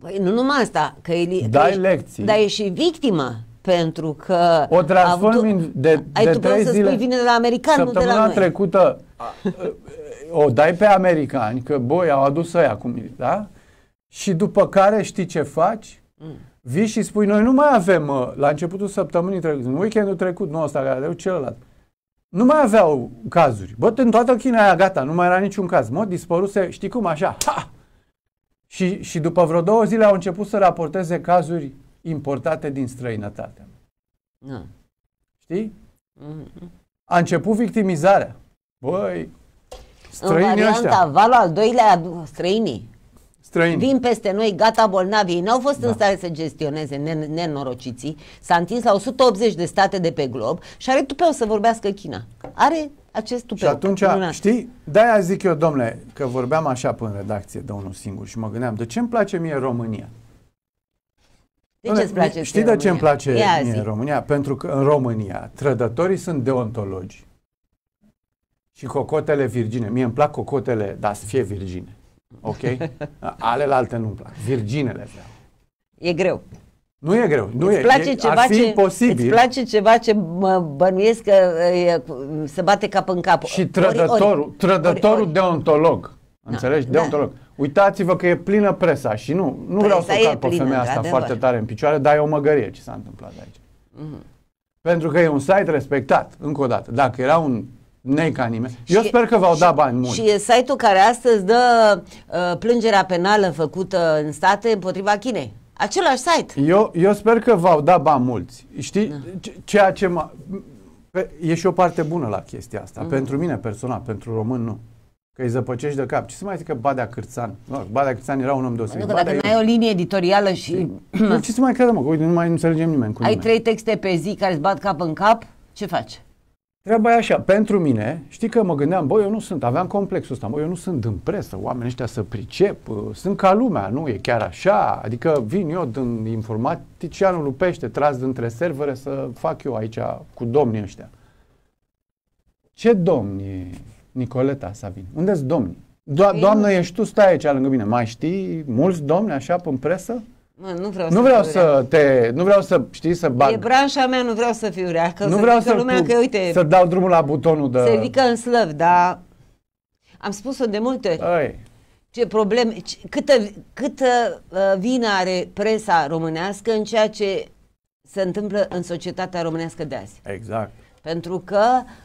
Păi nu numai asta, că e, Dai că lecții. Dar e și victimă pentru că... O transformi avut, de, ai de tu trei să zile... Spui, vine de la american, Săptămâna nu de la noi. trecută o dai pe americani, că boi, au adus ăia cu mine, da? Și după care știi ce faci? Mm. Vii și spui, noi nu mai avem, la începutul săptămânii trecut, în weekendul trecut, nu ăsta care a celălalt, nu mai aveau cazuri. Bă, în toată China aia, gata, nu mai era niciun caz. Mă, dispăruse, știi cum, așa, ha! Și, și după vreo două zile au început să raporteze cazuri importate din străinătate. Mm. Știi? Mm-hmm. A început victimizarea. Băi, străinii În varianta ăștia. valul al doilea, străinii străini. Vin peste noi, gata Ei N-au fost da. în stare să gestioneze nen- nenorociții. S-a întins la 180 de state de pe glob și are tupeu să vorbească China. Are acest tupeu. Și atunci, minunat. știi, de-aia zic eu, domnule, că vorbeam așa până în redacție de unul singur și mă gândeam, de ce îmi place mie România? De ce îți place Știi de ce îmi place Ia mie zi. România? Pentru că în România trădătorii sunt deontologi. Și cocotele virgine. Mie îmi plac cocotele, dar să fie virgine. Ok? Alelalte nu-mi plac. Virginele vreau. E greu. Nu e greu. Nu îți place e, ceva ar fi ce, imposibil. Îți place ceva ce mă bănuiesc că e, se bate cap în cap. Și trădătorul, ori, trădătorul ori, ori. deontolog. Da, înțelegi? Da. Deontolog. Uitați-vă că e plină presa și nu, nu presa vreau să o pe femeia asta adevăr. foarte tare în picioare, dar e o măgărie ce s-a întâmplat aici. Mm-hmm. Pentru că e un site respectat, încă o dată. Dacă era un Nei ca nimeni. Eu și, sper că v-au dat bani mulți. Și e site-ul care astăzi dă uh, plângerea penală făcută în state împotriva Chinei. Același site. Eu, eu sper că v-au dat bani mulți. Știi? Da. Ceea ce mă... E și o parte bună la chestia asta. Mm. Pentru mine personal, pentru român nu că îi zăpăcești de cap. Ce să mai zic că Badea Cârțan? No, Badea Cârțan era un om deosebit. Nu dacă n-ai o linie editorială și... ce să mai credem, că uite, nu mai înțelegem nimeni cu Ai nimeni. trei texte pe zi care îți bat cap în cap, ce faci? Treaba e așa, pentru mine, știi că mă gândeam, bă, eu nu sunt, aveam complexul ăsta, bă, eu nu sunt în presă, oamenii ăștia să pricep, sunt ca lumea, nu e chiar așa, adică vin eu din informaticianul lupește, tras dintre servere să fac eu aici cu domnii ăștia. Ce domni, Nicoleta Savin? Unde-s domni? Do- doamnă, ești tu, stai aici lângă mine. Mai știi mulți domni așa în presă? Mă, nu vreau, nu să, vreau să te, nu vreau să știi să bag. E branșa mea, nu vreau să fiu rea, că nu să vreau să lumea că uite. Să dau drumul la butonul de Se ridică în slăv, da. am spus-o de multe ori. Ai. Ce probleme, câtă, câtă uh, vină are presa românească în ceea ce se întâmplă în societatea românească de azi. Exact. Pentru că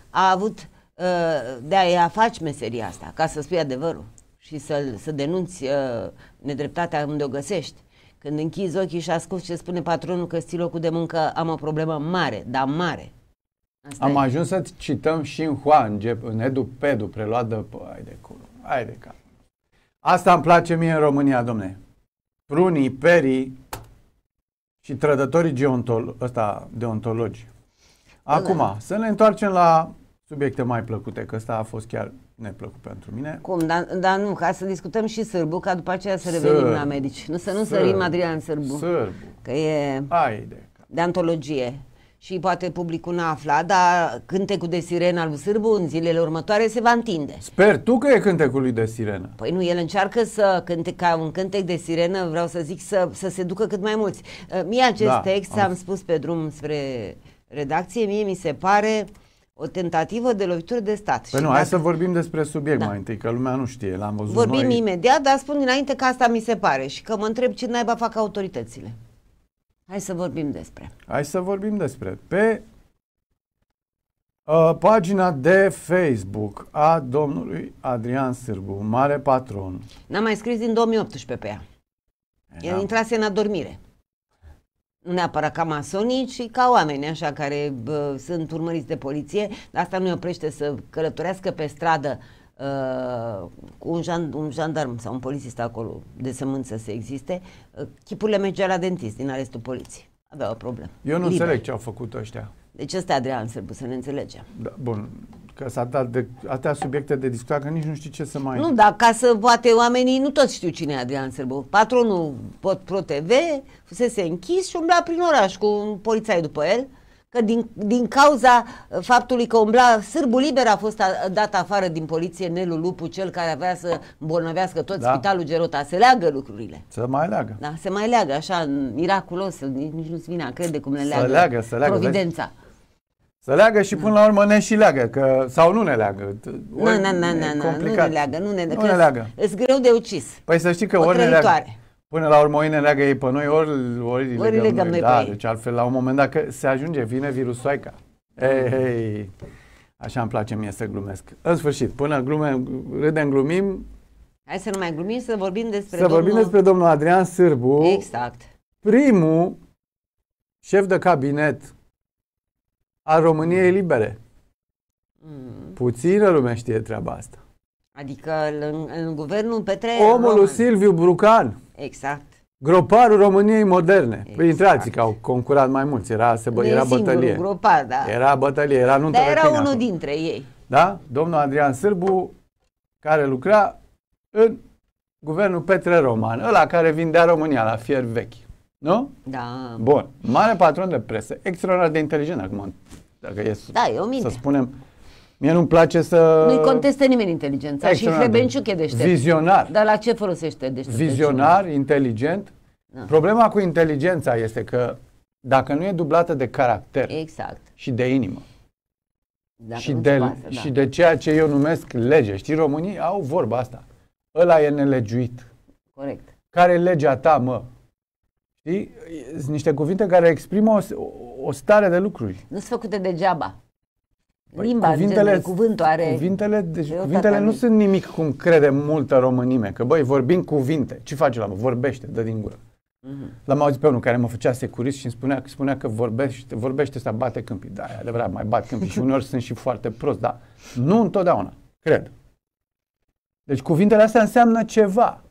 a avut uh, de a faci meseria asta, ca să spui adevărul și să, să denunți uh, nedreptatea unde o găsești. Când închizi ochii și asculti ce spune patronul că ții locul de muncă, am o problemă mare, dar mare. Asta am e. ajuns să cităm și în Hua, în, în Edu Pedu, preluat de... Pă, hai de culo, hai de cap. Asta îmi place mie în România, domne. Prunii, perii și trădătorii geontolo- ăsta, deontologi. Acum, da. să ne întoarcem la subiecte mai plăcute, că ăsta a fost chiar neplăcut pentru mine. Cum? Dar da, nu, ca să discutăm și sârbu, ca după aceea să revenim sârbu. la medici. Nu să nu sârbu. sărim Adrian Sârbu. Sârbu. Că e Ai de. de antologie. Și poate publicul n-a aflat, dar cântecul de sirenă al lui Sârbu în zilele următoare se va întinde. Sper tu că e cântecul lui de sirenă. Păi nu, el încearcă să cânte ca un cântec de sirenă, vreau să zic, să, să se ducă cât mai mulți. Uh, mie acest da, text, am... am spus pe drum spre redacție, mie mi se pare uh, o tentativă de lovitură de stat. Păi și nu, dacă... hai să vorbim despre subiect da. mai întâi, că lumea nu știe, l-am văzut Vorbim noi... imediat, dar spun dinainte că asta mi se pare și că mă întreb ce naiba fac autoritățile. Hai să vorbim despre. Hai să vorbim despre. Pe uh, pagina de Facebook a domnului Adrian Sârbu, mare patron. N-am mai scris din 2018 pe ea. El intrase în adormire nu neapărat ca masonii, ci ca oameni așa care bă, sunt urmăriți de poliție, dar asta nu îi oprește să călătorească pe stradă uh, cu un, jand- un jandarm sau un polițist acolo de sămânță să existe, uh, chipurile mergea la dentist din arestul poliției. Avea o problemă. Eu nu Liber. înțeleg ce au făcut ăștia. Deci ăsta, Adrian, trebuie să ne înțelegem. Da, bun. Că s-a dat de atâtea subiecte de discutat că nici nu știi ce să mai... Nu, dar ca să poate oamenii, nu toți știu cine e Adrian Sârbu. Patronul Pro TV se închis și umbla prin oraș cu un polițai după el că din, din cauza uh, faptului că umbla Sârbu liber a fost a, dat afară din poliție Nelu Lupu, cel care avea să îmbolnăvească tot da. spitalul Gerota. Se leagă lucrurile. Se mai leagă. Da, se mai leagă, așa, miraculos, nici nu-ți vine a crede cum le leagă. Se leagă, se leagă. Providența. Vezi? Să leagă și până la urmă ne și leagă, că, sau nu ne leagă. Nu, nu, nu, nu, nu ne leagă, nu ne, nu ne leagă. E greu de ucis. Păi să știi că o ori ne leagă, până la urmă ori ne leagă ei pe noi, ori, ori, ori legăm, legăm noi, legăm noi da, pe deci altfel la un moment dat că se ajunge, vine virusoica. Ei, ei, așa îmi place mie să glumesc. În sfârșit, până glume, râdem, glumim. Hai să nu mai glumim, să vorbim despre Să domnul... vorbim despre domnul Adrian Sârbu. Exact. Primul șef de cabinet a României libere. Mm. Puțină lume știe treaba asta. Adică în, în guvernul Petre Omul Roman. Silviu Brucan. Exact. Groparul României moderne. Păi exact. Păi intrați că au concurat mai mulți. Era, se bă, era bătălie. Gropar, da. Era bătălie. Era nu Dar era unul dintre ei. Da? Domnul Adrian Sârbu, care lucra în guvernul Petre Roman, ăla care vindea România la fier vechi. Nu? Da. Bun. Mare patron de presă, extraordinar de inteligent acum. Dacă e da, e o minte. Să spunem, Mie nu-mi place să... Nu-i conteste nimeni inteligența Extraordinar. și Hrebenciuc e deștept. Vizionar. Dar la ce folosește deștept? Vizionar, inteligent. Da. Problema cu inteligența este că dacă nu e dublată de caracter exact. și de inimă dacă și de, pasă, da. de ceea ce eu numesc lege. Știi, românii au vorba asta. Ăla e nelegiuit. Corect. Care e legea ta, mă? Știi? Sunt niște cuvinte care exprimă o, o stare de lucruri. Nu sunt făcute degeaba. Păi, Limba, cuvintele, genul, cuvântul are... Cuvintele, deci, de cuvintele nu sunt nimic cum crede multă românime. Că băi, vorbim cuvinte. Ce face la mă? Vorbește, dă din gură. Mm-hmm. L-am auzit pe unul care mă făcea securist și îmi spunea, spunea că vorbește, vorbește să bate câmpii. Da, e adevărat, mai bat câmpii și uneori sunt și foarte prost, dar nu întotdeauna, cred. Deci cuvintele astea înseamnă ceva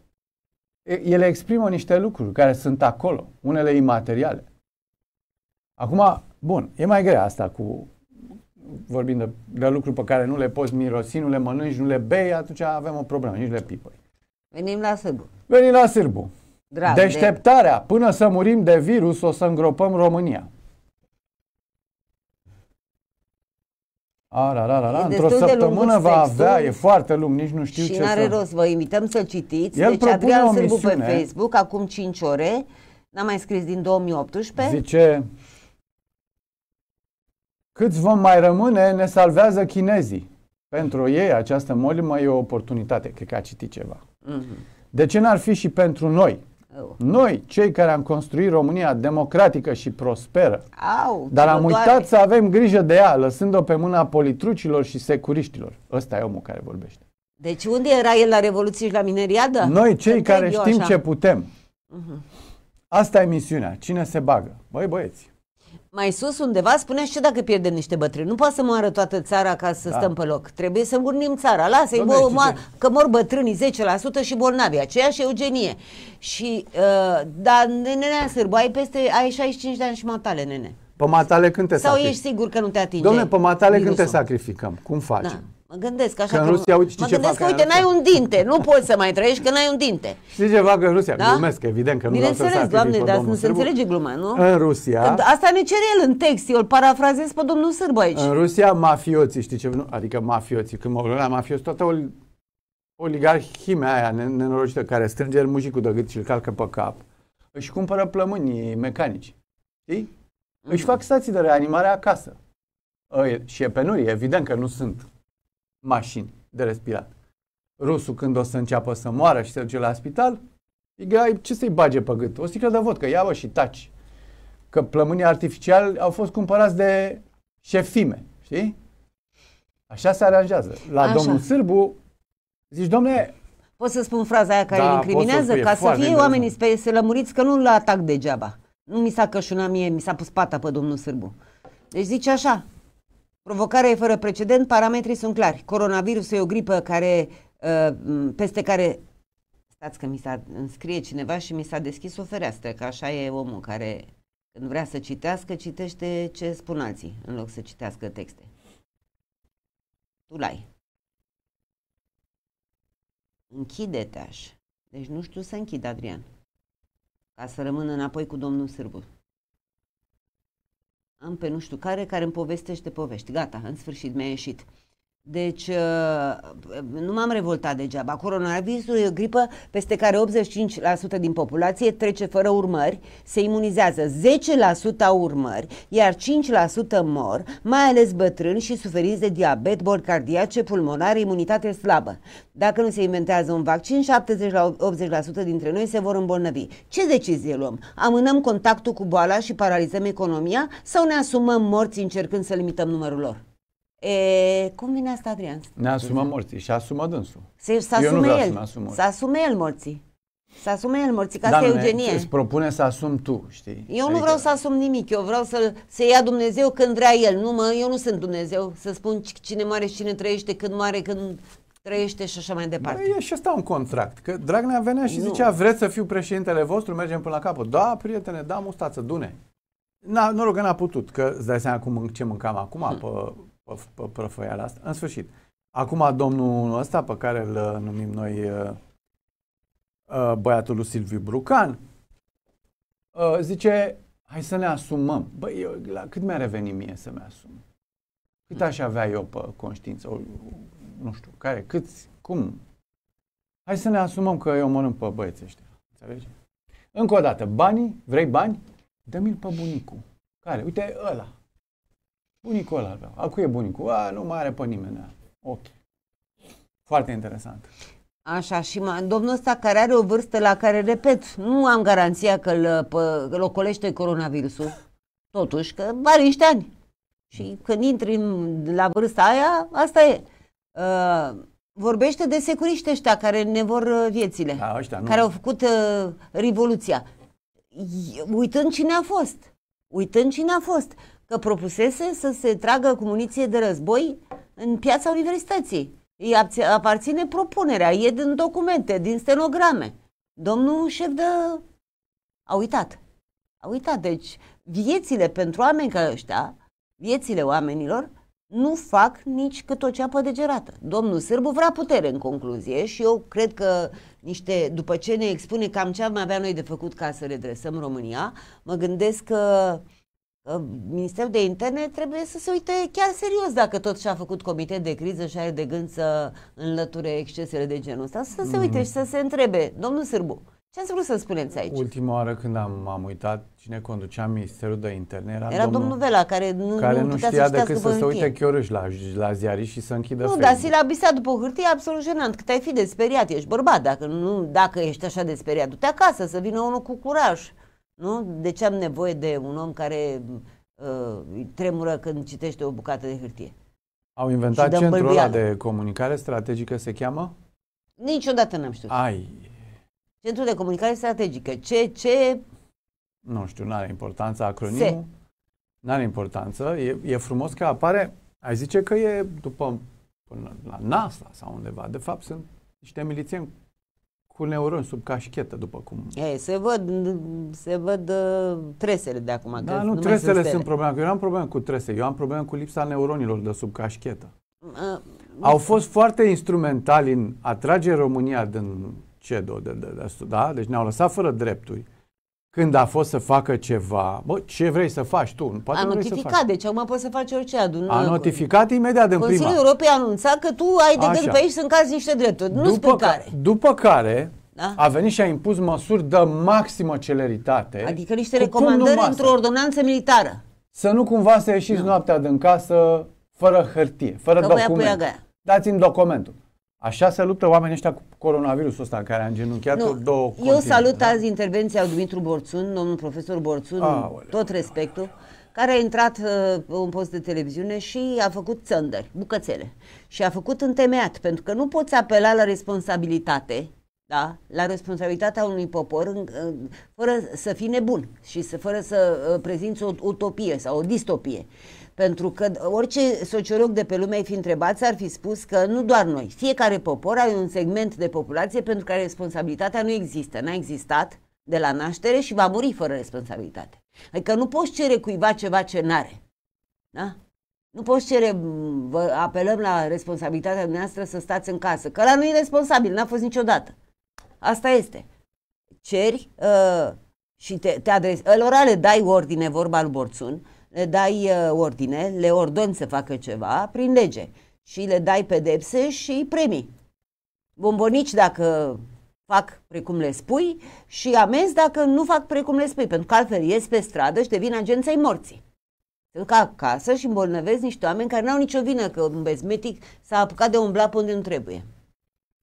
ele exprimă niște lucruri care sunt acolo, unele imateriale. Acum, bun, e mai greu asta cu vorbind de, de lucruri pe care nu le poți mirosi, nu le mănânci, nu le bei, atunci avem o problemă, nici le pipăi. Venim la sârbu. Venim la sârbu. Drag, Deșteptarea. De... Până să murim de virus, o să îngropăm România. Arararara, într-o săptămână va avea, e foarte lung, nici nu știu și ce Și n-are să... rost, vă invităm să citiți. El deci Adrian Sârbu pe Facebook, acum 5 ore, n-am mai scris din 2018. Zice, câți vom mai rămâne ne salvează chinezii. Pentru ei această molimă e o oportunitate. Cred că a citit ceva. Mm-hmm. De ce n-ar fi și pentru noi? Noi, cei care am construit România democratică și prosperă, Au, dar am uitat doare. să avem grijă de ea, lăsând-o pe mâna politrucilor și securiștilor. Ăsta e omul care vorbește. Deci unde era el la Revoluție și la Mineriadă? Noi, cei Când care știm așa. ce putem. Uh-huh. Asta e misiunea. Cine se bagă? Băi, băieți, mai sus undeva spunea și dacă pierdem niște bătrâni, nu poate să moară toată țara ca să da. stăm pe loc. Trebuie să urnim țara. Lasă-i bo- moar, că mor bătrânii 10% și bolnavi. Aceeași eugenie. Și, uh, dar nenea Sârbu, ai peste, ai 65 de ani și matale, nene. Pe matale când te Sau sacrific? ești sigur că nu te atinge Domne, pe matale virusul. când te sacrificăm? Cum facem? Da. Mă gândesc așa că, că Rusia, uite, mă gândesc că, uite, n-ai un dinte, nu poți să mai trăiești că n-ai un dinte. Știi ceva fac în Rusia, da? glumesc, evident că nu vreau să sacrific doamne, dar nu se înțelege gluma, nu? În Rusia... Când asta ne cere el în text, eu îl parafrazez pe domnul Sârbu aici. În Rusia, mafioții, știi ce, nu? adică mafioții, când mă gândeam la mafioți, toată ol, oligarhimea aia nenorocită care strânge el mușicul de gât și îl calcă pe cap, își cumpără plămâni mecanici, știi? Mm-hmm. Își mm. fac stații de reanimare acasă. Ă, și e penurie, evident că nu sunt mașini de respirat. Rusul când o să înceapă să moară și se duce la spital, e ce să-i bage pe gât? O sticlă de vodcă, ia bă și taci. Că plămânii artificiali au fost cumpărați de șefime, știi? Așa se aranjează. La Așa. domnul Sârbu, zici, domnule... Pot să spun fraza aia care da, îl incriminează? Ca să fie oamenii spe- să lămuriți că nu-l atac degeaba. Nu mi s-a cășunat mie, mi s-a pus pata pe domnul Sârbu. Deci zice așa, Provocarea e fără precedent, parametrii sunt clari. Coronavirus e o gripă care, uh, peste care... Stați că mi s-a înscrie cineva și mi s-a deschis o fereastră, că așa e omul care când vrea să citească, citește ce spun alții, în loc să citească texte. Tu l-ai. Închide-te aș. Deci nu știu să închid, Adrian. Ca să rămân înapoi cu domnul Sârbu am pe nu știu care, care îmi povestește povești. Gata, în sfârșit mi-a ieșit. Deci uh, nu m-am revoltat degeaba. Coronavirusul e o gripă peste care 85% din populație trece fără urmări, se imunizează 10% au urmări, iar 5% mor, mai ales bătrâni și suferiți de diabet, boli cardiace, pulmonare, imunitate slabă. Dacă nu se inventează un vaccin, 70 la 80% dintre noi se vor îmbolnăvi. Ce decizie luăm? Amânăm contactul cu boala și paralizăm economia sau ne asumăm morți încercând să limităm numărul lor? E, cum vine asta, Adrian? Ne asumăm morții și asumă dânsul. Se, să asume Eu nu vreau el. Să, asum să asume el morții. Să asume el morții, ca da, asta e eugenie. Îți propune să asum tu, știi? Eu adică... nu vreau să asum nimic, eu vreau să, să ia Dumnezeu când vrea El. Nu mă, eu nu sunt Dumnezeu, să spun cine mare și cine trăiește, când mare, când trăiește și așa mai departe. Bă, e și asta un contract. Că Dragnea venea și nu. zicea, vreți să fiu președintele vostru, mergem până la capăt. Da, prietene, da, mustață, dune. Na, noroc că n-a putut, că îți dai seama cum, ce mâncam acum, hmm. pe prăfăiala asta. În sfârșit. Acum domnul ăsta pe care îl uh, numim noi uh, uh, băiatul lui Silviu Brucan zice hai să ne asumăm. Băi, eu, la cât mi-a revenit mie să-mi asum? Cât aș avea eu pe conștiință? O, nu știu, care, câți, cum? Hai să ne asumăm că eu mănânc pe băieții ăștia. Înțelegi? Încă o dată, banii, vrei bani? Dă-mi-l pe bunicul. Care? Uite, ăla. Bunicul ăla avea. Acu e bunicul? A, nu mai are pe nimeni. Da. Ok. Foarte interesant. Așa, și ma, domnul ăsta care are o vârstă la care, repet, nu am garanția că îl locolește coronavirusul, totuși, că are niște ani. Și când intri în, la vârsta aia, asta e. Uh, vorbește de securiști ăștia care ne vor ă, viețile, da, ăștia, nu. care au făcut uh, revoluția. Uitând cine a fost. Uitând cine a fost că propusese să se tragă cu muniție de război în piața universității. Îi aparține propunerea, e din documente, din stenograme. Domnul șef de... a uitat. A uitat, deci viețile pentru oameni ca ăștia, viețile oamenilor, nu fac nici cât o ceapă de gerată. Domnul Sârbu vrea putere în concluzie și eu cred că niște, după ce ne expune cam ce am avea noi de făcut ca să redresăm România, mă gândesc că Ministerul de Interne trebuie să se uite chiar serios dacă tot și-a făcut comitet de criză și are de gând să înlăture excesele de genul ăsta, să se uite mm. și să se întrebe, domnul Sârbu, ce ați vrut să spuneți aici? Ultima oară când am, am uitat cine conducea Ministerul de Interne era, era domnul, domnul Vela, care nu, care nu, știa să decât să se uite chioruș la, la ziarii și să închidă Nu, dar Sila a după hârtie absolut jenant, cât ai fi de speriat, ești bărbat, dacă, nu, dacă ești așa de speriat, du-te acasă, să vină unul cu curaj nu? De ce am nevoie de un om care uh, tremură când citește o bucată de hârtie? Au inventat centrul ăla de comunicare strategică, se cheamă? Niciodată n-am știut. Ai. Centrul de comunicare strategică. Ce, ce... Nu știu, nu are importanță acronimul. Nu are importanță. E, e frumos că apare, ai zice că e după până la NASA sau undeva. De fapt, sunt niște milițieni cu neuroni sub cașchetă, după cum... E, se văd, se văd uh, tresele de acum. Da, că nu, tresele sunt, sunt problema. Eu nu am probleme cu trese, eu am probleme cu lipsa neuronilor de sub cașchetă. Uh, Au fost foarte instrumentali în a trage România din CEDO, de, de, de, de, da? deci ne-au lăsat fără drepturi când a fost să facă ceva, bă, ce vrei să faci tu? Poate a notificat, deci acum poți să faci orice adună. A notificat imediat în prima. Consiliul Europei a anunțat că tu ai de gând pe aici să încazi niște drepturi, nu după pe care. După care da? a venit și a impus măsuri de maximă celeritate. Adică niște recomandări într-o ordonanță militară. Să nu cumva să ieșiți nu. Da. noaptea din casă fără hârtie, fără că document. Dați-mi documentul. Așa se luptă oamenii ăștia cu coronavirusul ăsta care a îngenunchiat nu, două continui, Eu salut da? azi intervenția lui Dumitru Borțun, domnul profesor Borțun, Aoleu, tot respectul, aoleu. care a intrat uh, un post de televiziune și a făcut țăndări, bucățele. Și a făcut întemeiat, pentru că nu poți apela la responsabilitate, da? la responsabilitatea unui popor în, în, uh, fără să fii nebun și să, fără să uh, prezinți o utopie sau o distopie. Uh, pentru că orice sociolog de pe lume ai fi întrebat, ar fi spus că nu doar noi, fiecare popor are un segment de populație pentru care responsabilitatea nu există, n-a existat de la naștere și va muri fără responsabilitate. Adică nu poți cere cuiva ceva ce n-are. Da? Nu poți cere, vă apelăm la responsabilitatea noastră să stați în casă, că la nu e responsabil, n-a fost niciodată. Asta este. Ceri uh, și te, te adresezi, lor le dai ordine, vorba lui Borțun, le dai uh, ordine, le ordoni să facă ceva prin lege și le dai pedepse și premii. Bombonici dacă fac precum le spui și amenzi dacă nu fac precum le spui, pentru că altfel ies pe stradă și devin agenței morții. Se duc acasă și îmbolnăvesc niște oameni care n-au nicio vină că un bezmetic s-a apucat de un pe unde nu trebuie.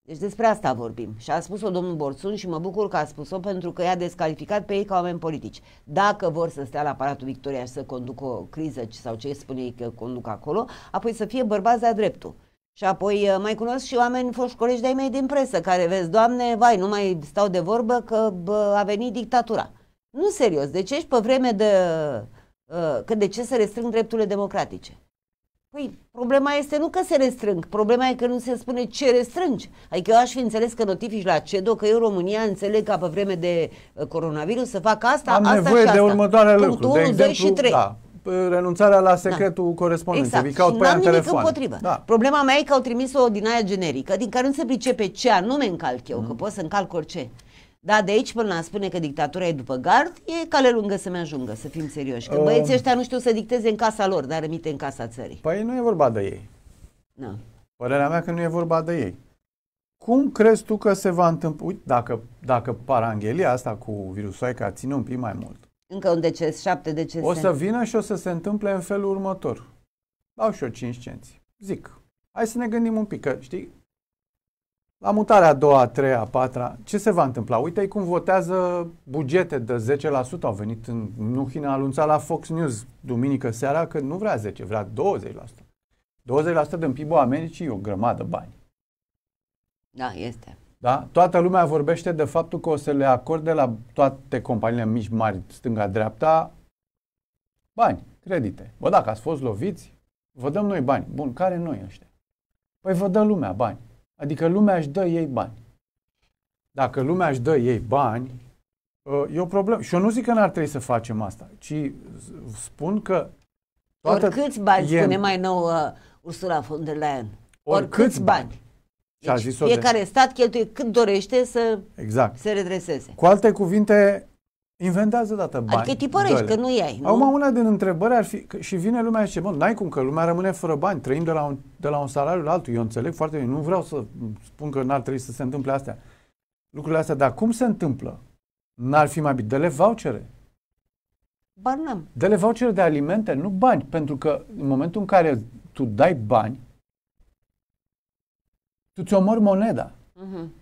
Deci despre asta vorbim. Și a spus-o domnul Borțun și mă bucur că a spus-o pentru că i-a descalificat pe ei ca oameni politici. Dacă vor să stea la aparatul Victoria și să conducă o criză sau ce spune ei că conduc acolo, apoi să fie bărbați de-a dreptul. Și apoi eh, mai cunosc și oameni foști colegi de-ai mei din presă care vezi, doamne, vai, nu mai stau de vorbă că bă, a venit dictatura. Nu serios, de ce ești pe vreme de... Eh, că de ce să restrâng drepturile democratice? Păi, problema este nu că se restrâng, problema e că nu se spune ce restrângi. Adică eu aș fi înțeles că notifici la CEDO, că eu România înțeleg ca pe vreme de uh, coronavirus să fac asta, Am asta nevoie și asta. de următoarele lucruri. De exemplu, 2 și 3. Da, renunțarea la da. secretul da. corespondenței. Exact. Și pe am nimic împotrivă. Da. Problema mea e că au trimis-o din aia generică, din care nu se pricepe ce anume încalc eu, mm. că pot să încalc orice. Da, de aici până la spune că dictatura e după gard, e cale lungă să-mi ajungă, să fim serioși. Că uh, băieții ăștia nu știu să dicteze în casa lor, dar rămite în casa țării. Păi nu e vorba de ei. Nu. Da. Părerea mea că nu e vorba de ei. Cum crezi tu că se va întâmpla? Uite, dacă, dacă paranghelia asta cu virusul, ca ține un pic mai mult. Încă un deces, șapte decese. O să vină și o să se întâmple în felul următor. Dau și eu 5 cenți. Zic, hai să ne gândim un pic, că știi, la mutarea a doua, a treia, a patra, ce se va întâmpla? Uite cum votează bugete de 10%. Au venit în Nuhin, a anunțat la Fox News duminică seara că nu vrea 10, vrea 20%. 20% din PIB-ul Americii e o grămadă bani. Da, este. Da? Toată lumea vorbește de faptul că o să le acorde la toate companiile mici, mari, stânga-dreapta, bani, credite. Bă, dacă ați fost loviți, vă dăm noi bani. Bun, care noi ăștia? Păi vă dă lumea bani. Adică lumea își dă ei bani. Dacă lumea își dă ei bani, ă, e o problemă. Și eu nu zic că n-ar trebui să facem asta, ci spun că... Toată Oricâți bani, e... spune mai nou uh, Ursula von der Leyen. Oricâți, bani. bani. Deci, fiecare de... stat cheltuie cât dorește să exact. se redreseze. Cu alte cuvinte, Inventează dată bani. Adică tipărești, că nu iei. Nu? Acum una din întrebări ar fi, și vine lumea și zice, mă, n-ai cum, că lumea rămâne fără bani, trăim de la un, de la un salariu la altul. Eu înțeleg foarte bine, nu vreau să spun că n-ar trebui să se întâmple astea. Lucrurile astea, dar cum se întâmplă? N-ar fi mai bine. Dele vouchere. Bani n-am. Dele vouchere de alimente, nu bani, pentru că în momentul în care tu dai bani, tu ți omori moneda. Uh-huh.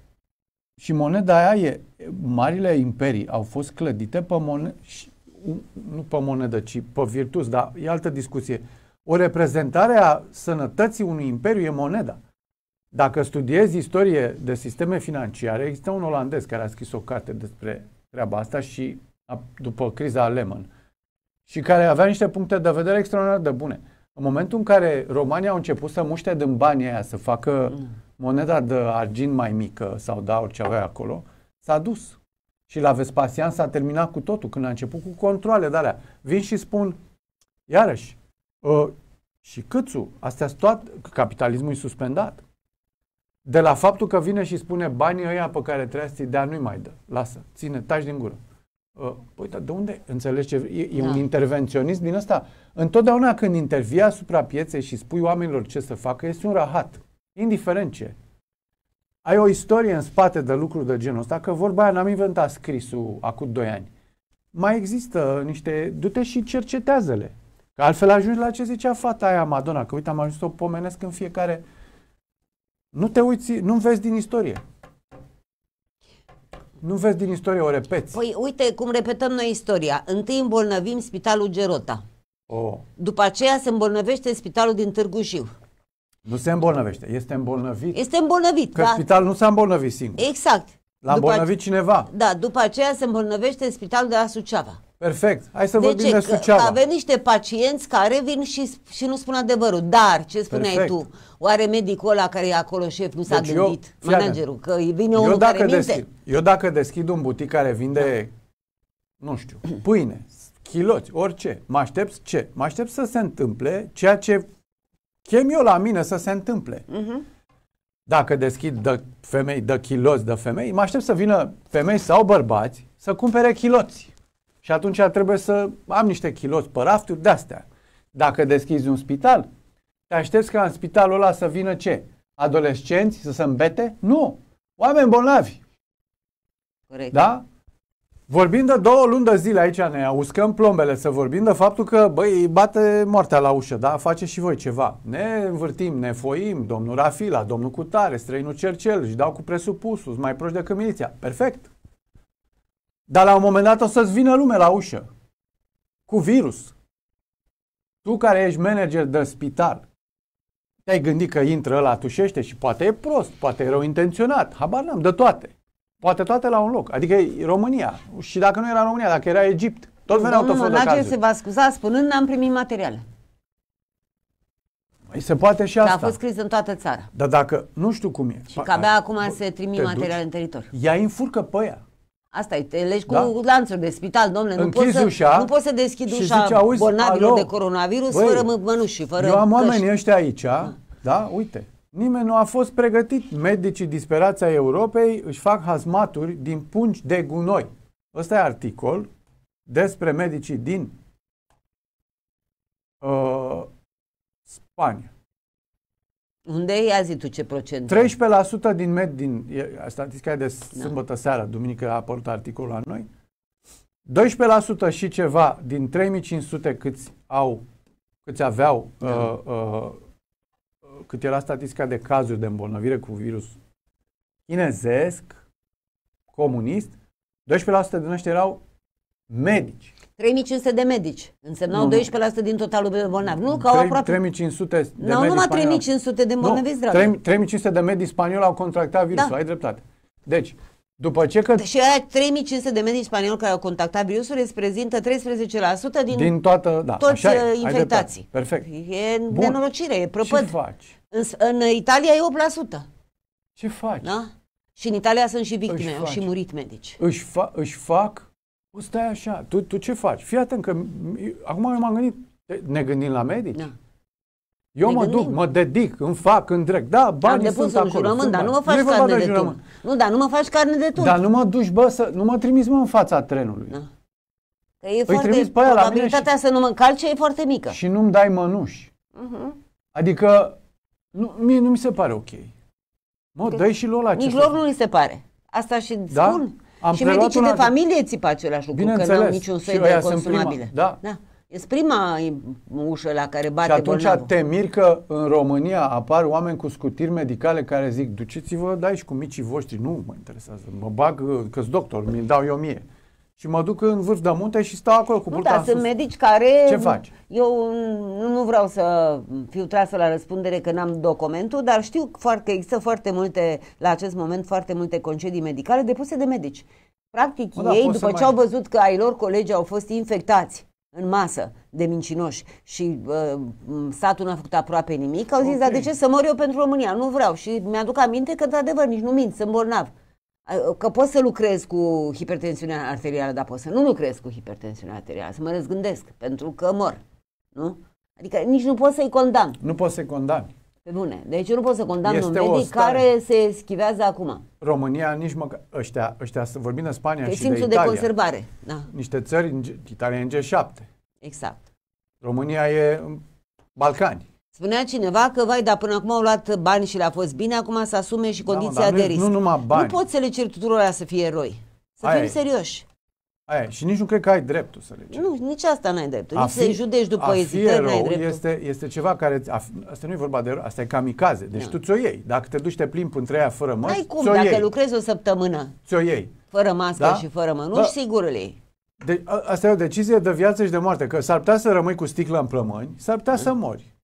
Și moneda aia e, marile imperii au fost clădite pe monedă, nu pe monedă, ci pe virtus, dar e altă discuție. O reprezentare a sănătății unui imperiu e moneda. Dacă studiezi istorie de sisteme financiare, există un olandez care a scris o carte despre treaba asta și a, după criza Lehman și care avea niște puncte de vedere extraordinar de bune. În momentul în care România au început să muște din banii aia, să facă mm moneda de argint mai mică sau de aur ce avea acolo s-a dus. Și la Vespasian s-a terminat cu totul când a început cu controle de alea. Vin și spun, iarăși, uh, și câțu, astea tot, capitalismul e suspendat. De la faptul că vine și spune banii ăia pe care trebuie să-i dea, nu-i mai dă. Lasă, ține, taci din gură. Uh, păi, dar de unde? Înțelegi ce... E, e da. un intervenționist din ăsta. Întotdeauna când intervii asupra pieței și spui oamenilor ce să facă, este un rahat indiferent ce, ai o istorie în spate de lucruri de genul ăsta, că vorba aia n-am inventat scrisul acum 2 ani. Mai există niște, du-te și cercetează-le. Că altfel ajungi la ce zicea fata aia Madonna, că uite am ajuns să o pomenesc în fiecare... Nu te uiți, nu vezi din istorie. Nu vezi din istorie, o repeți. Păi uite cum repetăm noi istoria. Întâi îmbolnăvim spitalul Gerota. Oh. După aceea se îmbolnăvește spitalul din Târgu Jiu. Nu se îmbolnăvește, este îmbolnăvit. Este îmbolnăvit, Că da. spital nu s-a îmbolnăvit singur. Exact. L-a după îmbolnăvit cineva. Da, după aceea se îmbolnăvește în spitalul de la Suceava. Perfect. Hai să deci, de vorbim ce? de Suceava. Că avem niște pacienți care vin și, și nu spun adevărul. Dar, ce spuneai Perfect. tu? Oare medicul ăla care e acolo șef nu s-a deci gândit? Eu, managerul, că vine eu unul dacă care deschid, minte? Eu dacă deschid un butic care vinde, da. nu știu, pâine, chiloți, orice, mă aștept ce? Mă aștept să se întâmple ceea ce chem eu la mine să se întâmple. Uh-huh. Dacă deschid de femei, de chiloți de femei, mă aștept să vină femei sau bărbați să cumpere chiloți. Și atunci trebuie să am niște chiloți pe rafturi de-astea. Dacă deschizi un spital, te aștepți ca în spitalul ăla să vină ce? Adolescenți să se îmbete? Nu! Oameni bolnavi. Corect. Da? Vorbim de două luni de zile aici, ne uscăm plombele să vorbim de faptul că, băi, bate moartea la ușă, da? Face și voi ceva. Ne învârtim, ne foim, domnul Rafila, domnul Cutare, străinul Cercel, își dau cu presupusul, mai proști decât miliția. Perfect. Dar la un moment dat o să-ți vină lume la ușă. Cu virus. Tu care ești manager de spital, te-ai gândit că intră la tușește și poate e prost, poate e rău intenționat, habar n-am, de toate. Poate toate la un loc. Adică România. Și dacă nu era România, dacă era Egipt, tot veneau tot felul de se va scuza spunând n-am primit materiale. Mai păi se poate și asta. a fost scris în toată țara. Dar dacă, nu știu cum e. Și că abia acum se trimit materiale în teritoriu. Ea înfurcă pe ea. Asta e, te legi cu da? lanțuri de spital, domnule. Nu poți, să, ușa, nu poți să deschizi ușa zice, auzi, bolnavilor alo, de coronavirus băi, fără mănuși, fără Eu am oamenii ăștia aici, da? da? Uite, Nimeni nu a fost pregătit. Medicii disperați ai Europei își fac hazmaturi din pungi de gunoi. Ăsta e articol despre medicii din uh, Spania. Unde e? azi tu ce procent. 13% din med din statistica e de da. sâmbătă da. seara, duminică a apărut articolul la noi. 12% și ceva din 3500 câți au câți aveau da. uh, uh, cât era statistica de cazuri de îmbolnăvire cu virus chinezesc, comunist, 12% din ăștia erau medici. 3500 de medici. Însemnau nu, 12% din totalul bolnavi. Nu, că au aproape... 3500 de nu, medici numai 3500 de bolnavi, 3500 de medici spanioli au contractat virusul, da. ai dreptate. Deci, după ce că... Și aia 3500 de medici spanioli care au contactat virusul reprezintă 13% din, din toată, da, toți așa e, uh, Perfect. E Bun. nenorocire, e prăpăd. Ce faci? În, în Italia e 8%. Ce faci? Da? Și în Italia sunt și victime, au și murit medici. Își, fa- își fac? Păi stai așa, tu, tu ce faci? Fii atent că acum eu m-am gândit, ne gândim la medici? Da. Eu mă duc, mă dedic, îmi fac, îmi drec. Da, banii Am sunt acolo. jurământ, dar nu mă faci nu carne de, de tun. Nu, dar nu mă faci carne de tun. Dar nu mă duci, bă, să, nu mă trimis, mă, în fața trenului. Da. Că e Îi foarte, pe probabilitatea și... să nu mă încalce e foarte mică. Și nu-mi dai mănuși. Uh-huh. Adică, nu, mie nu mi se pare ok. Mă, dă și lor la Nici lor nu li se pare. Asta și da? spun. Am și medicii de familie țipa același lucru, că nu au niciun soi de consumabile. Da. da. E prima ușă la care bate Și atunci bolnavul. te miri că în România apar oameni cu scutiri medicale care zic duceți-vă, dai și cu micii voștri. Nu mă interesează, mă bag uh, că doctor, mi-l dau eu mie. Și mă duc în vârf de munte și stau acolo cu burta Nu, dar sunt medici care... Ce faci? Eu nu, nu vreau să fiu trasă la răspundere că n-am documentul, dar știu foarte, că există foarte multe, la acest moment, foarte multe concedii medicale depuse de medici. Practic, Bă, da, ei, da, după ce mai... au văzut că ai lor colegi au fost infectați în masă de mincinoși și uh, statul n-a făcut aproape nimic, au zis, okay. dar de ce să mor eu pentru România? Nu vreau. Și mi-aduc aminte că, într-adevăr, nici nu mint, sunt bolnav. Uh, că pot să lucrez cu hipertensiunea arterială, dar pot să nu lucrez cu hipertensiunea arterială, să mă răzgândesc, pentru că mor. Nu? Adică nici nu pot să-i condamn. Nu pot să-i condamn. Pe bune. Deci eu nu pot să condamn este un medic stare... care se schivează acum. România, nici măcar... Ăștia, ăștia vorbim în Spania pe și de Italia. de conservare. Da. Niște țări, Italia în G7. Exact. România e în Balcani. Spunea cineva că, vai, dar până acum au luat bani și le-a fost bine, acum să asume și condiția da, mă, de nu, risc. Nu, numai bani. nu poți să le ceri tuturor să fie eroi. Să Aia fim serioși. Aia, și nici nu cred că ai dreptul să le ceri. Nu, nici asta n-ai dreptul. Nici să-i judeci după ezitări, n-ai dreptul. Este, este ceva care... A, asta nu e vorba de asta e kamikaze. Deci da. tu ți-o iei. Dacă te duci, te plimbi între aia fără măști, Ai cum, dacă iei. lucrezi o săptămână. Ți-o iei. Fără mască da? și fără mănuși, da. sigur le iei. De, a, asta e o decizie de viață și de moarte. Că s-ar putea să rămâi cu sticla în plămâni, s-ar putea mm. să mori.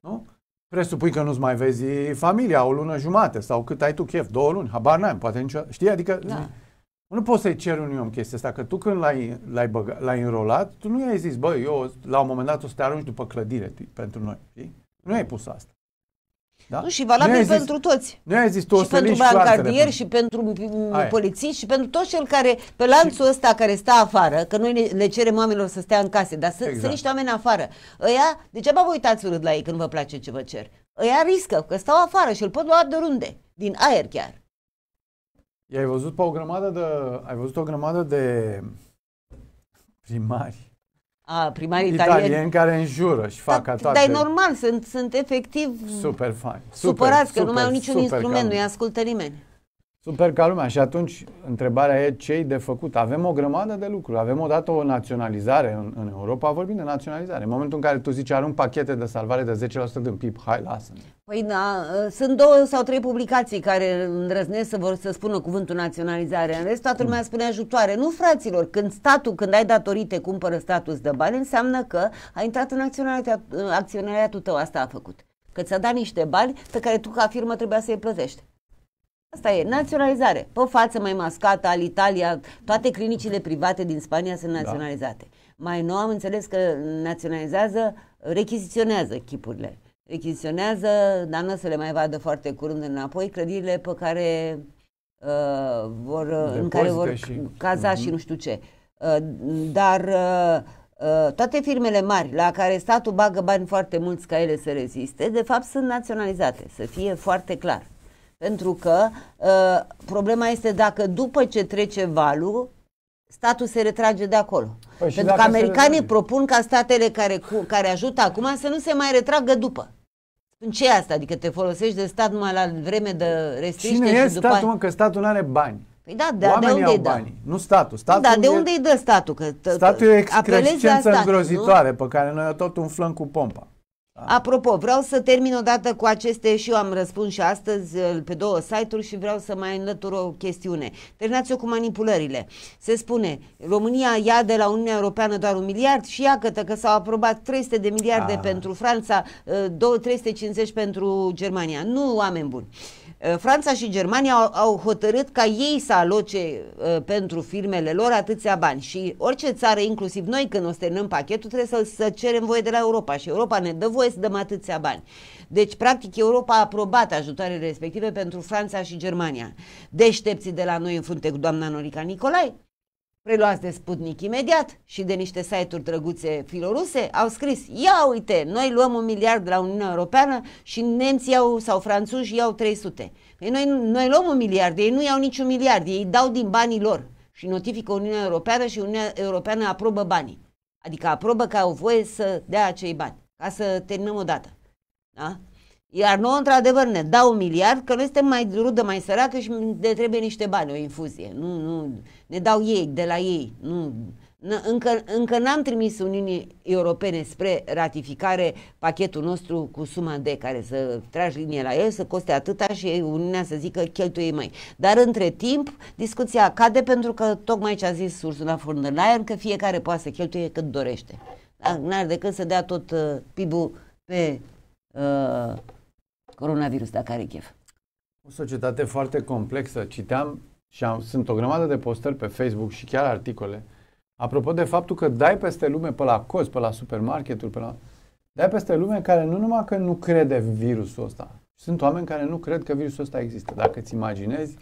Nu? Presupui că nu-ți mai vezi familia o lună jumate sau cât ai tu chef, două luni, habar n-am, poate nicio... Știi? Adică... Da. Zi, nu poți să-i ceri unui om chestia asta, că tu când l-ai, l-ai, băga, l-ai înrolat, tu nu i-ai zis, băi, eu la un moment dat o să te arunci după clădire pentru noi. Știi? Nu ai pus asta. Da? Nu, și valabil nu pentru zis, toți. Nu ai zis tu și o să pentru bancardieri, și pentru polițiști, și pentru toți cel care, pe lanțul și... ăsta care stă afară, că noi le cerem oamenilor să stea în case, dar exact. sunt niște oameni afară. Ăia, degeaba vă uitați urât la ei când vă place ce vă cer. Ăia riscă, că stau afară și îl pot lua de runde, din aer chiar. I-ai văzut pe o grămadă de, ai văzut o grămadă de primari a, primarii italieni, italieni care înjură și fac toate. Dar e normal, sunt, sunt efectiv super fain. Super, supărați că super, nu mai au niciun instrument, nu-i ascultă nimeni. Super ca lumea. Și atunci întrebarea e ce de făcut. Avem o grămadă de lucruri. Avem odată o naționalizare în, în Europa. Vorbim de naționalizare. În momentul în care tu zici arunc pachete de salvare de 10% din PIB, hai, lasă -ne. Păi da, ă, sunt două sau trei publicații care îndrăznesc să vor să spună cuvântul naționalizare. În rest, toată lumea spune ajutoare. Nu, fraților, când statul, când ai datorite, cumpără status de bani, înseamnă că a intrat în acționariatul tău. Asta a făcut. Că ți-a dat niște bani pe care tu ca firmă trebuia să-i plătești. Asta e, naționalizare. Pe față mai mascată, al Italia, toate clinicile private din Spania sunt da. naționalizate. Da. Mai nou am înțeles că naționalizează, rechiziționează chipurile. Rechiziționează, dar nu o să le mai vadă foarte curând înapoi, clădirile pe care uh, vor, Depozite în care vor și... caza și mhm. nu știu ce. Uh, dar uh, uh, toate firmele mari la care statul bagă bani foarte mulți ca ele să reziste, de fapt sunt naționalizate, să fie foarte clar. Pentru că uh, problema este dacă după ce trece valul, statul se retrage de acolo. Păi Pentru că americanii propun ca statele care, cu, care ajută acum să nu se mai retragă după. În ce e asta? Adică te folosești de stat numai la vreme de restricție Cine și e după statul, mă, că statul nu are bani. Păi da, de, Oamenii de unde au da? nu statul. Da, statul da, de unde îi dă statul? Că statul e excrescență îngrozitoare nu? pe care noi tot umflăm cu pompa. Apropo, vreau să termin odată cu aceste și eu am răspuns și astăzi uh, pe două site-uri și vreau să mai înlătur o chestiune. Terminați-o cu manipulările. Se spune, România ia de la Uniunea Europeană doar un miliard și ia cătă că s-au aprobat 300 de miliarde A. Ah. pentru Franța, 350 uh, pentru Germania. Nu, oameni buni. Uh, Eh, Franța și Germania au, au hotărât ca ei să aloce uh, pentru firmele lor atâția bani și orice țară, inclusiv noi, când o sternăm pachetul, trebuie să, să cerem voie de la Europa și Europa ne dă voie să dăm atâția bani. Deci, practic, Europa a aprobat ajutoarele respective pentru Franța și Germania. Deștepții de la noi în frunte cu doamna Norica Nicolae preluați de Sputnik imediat și de niște site-uri drăguțe filoruse, au scris, ia uite, noi luăm un miliard de la Uniunea Europeană și nemții iau, sau franțuși iau 300. Păi noi, noi luăm un miliard, ei nu iau niciun miliard, ei dau din banii lor și notifică Uniunea Europeană și Uniunea Europeană aprobă banii. Adică aprobă că au voie să dea acei bani, ca să terminăm o dată. Da? Iar nouă, într-adevăr, ne dau un miliard, că noi suntem mai rudă, mai săracă și ne trebuie niște bani, o infuzie. Nu, nu, ne dau ei, de la ei. Nu. Încă, încă n-am trimis Uniunii Europene spre ratificare pachetul nostru cu suma de care să tragi linie la el, să coste atâta și Uniunea să zică cheltuie mai. Dar între timp, discuția cade pentru că tocmai ce a zis Ursula von der Leyen, că fiecare poate să cheltuie cât dorește. Dar n-ar decât să dea tot uh, PIB-ul pe uh, coronavirus, dacă are chef. O societate foarte complexă. Citeam și am, sunt o grămadă de postări pe Facebook și chiar articole. Apropo de faptul că dai peste lume pe la cos, pe la supermarketuri, pe la... Dai peste lume care nu numai că nu crede virusul ăsta. Sunt oameni care nu cred că virusul ăsta există. Dacă ți imaginezi...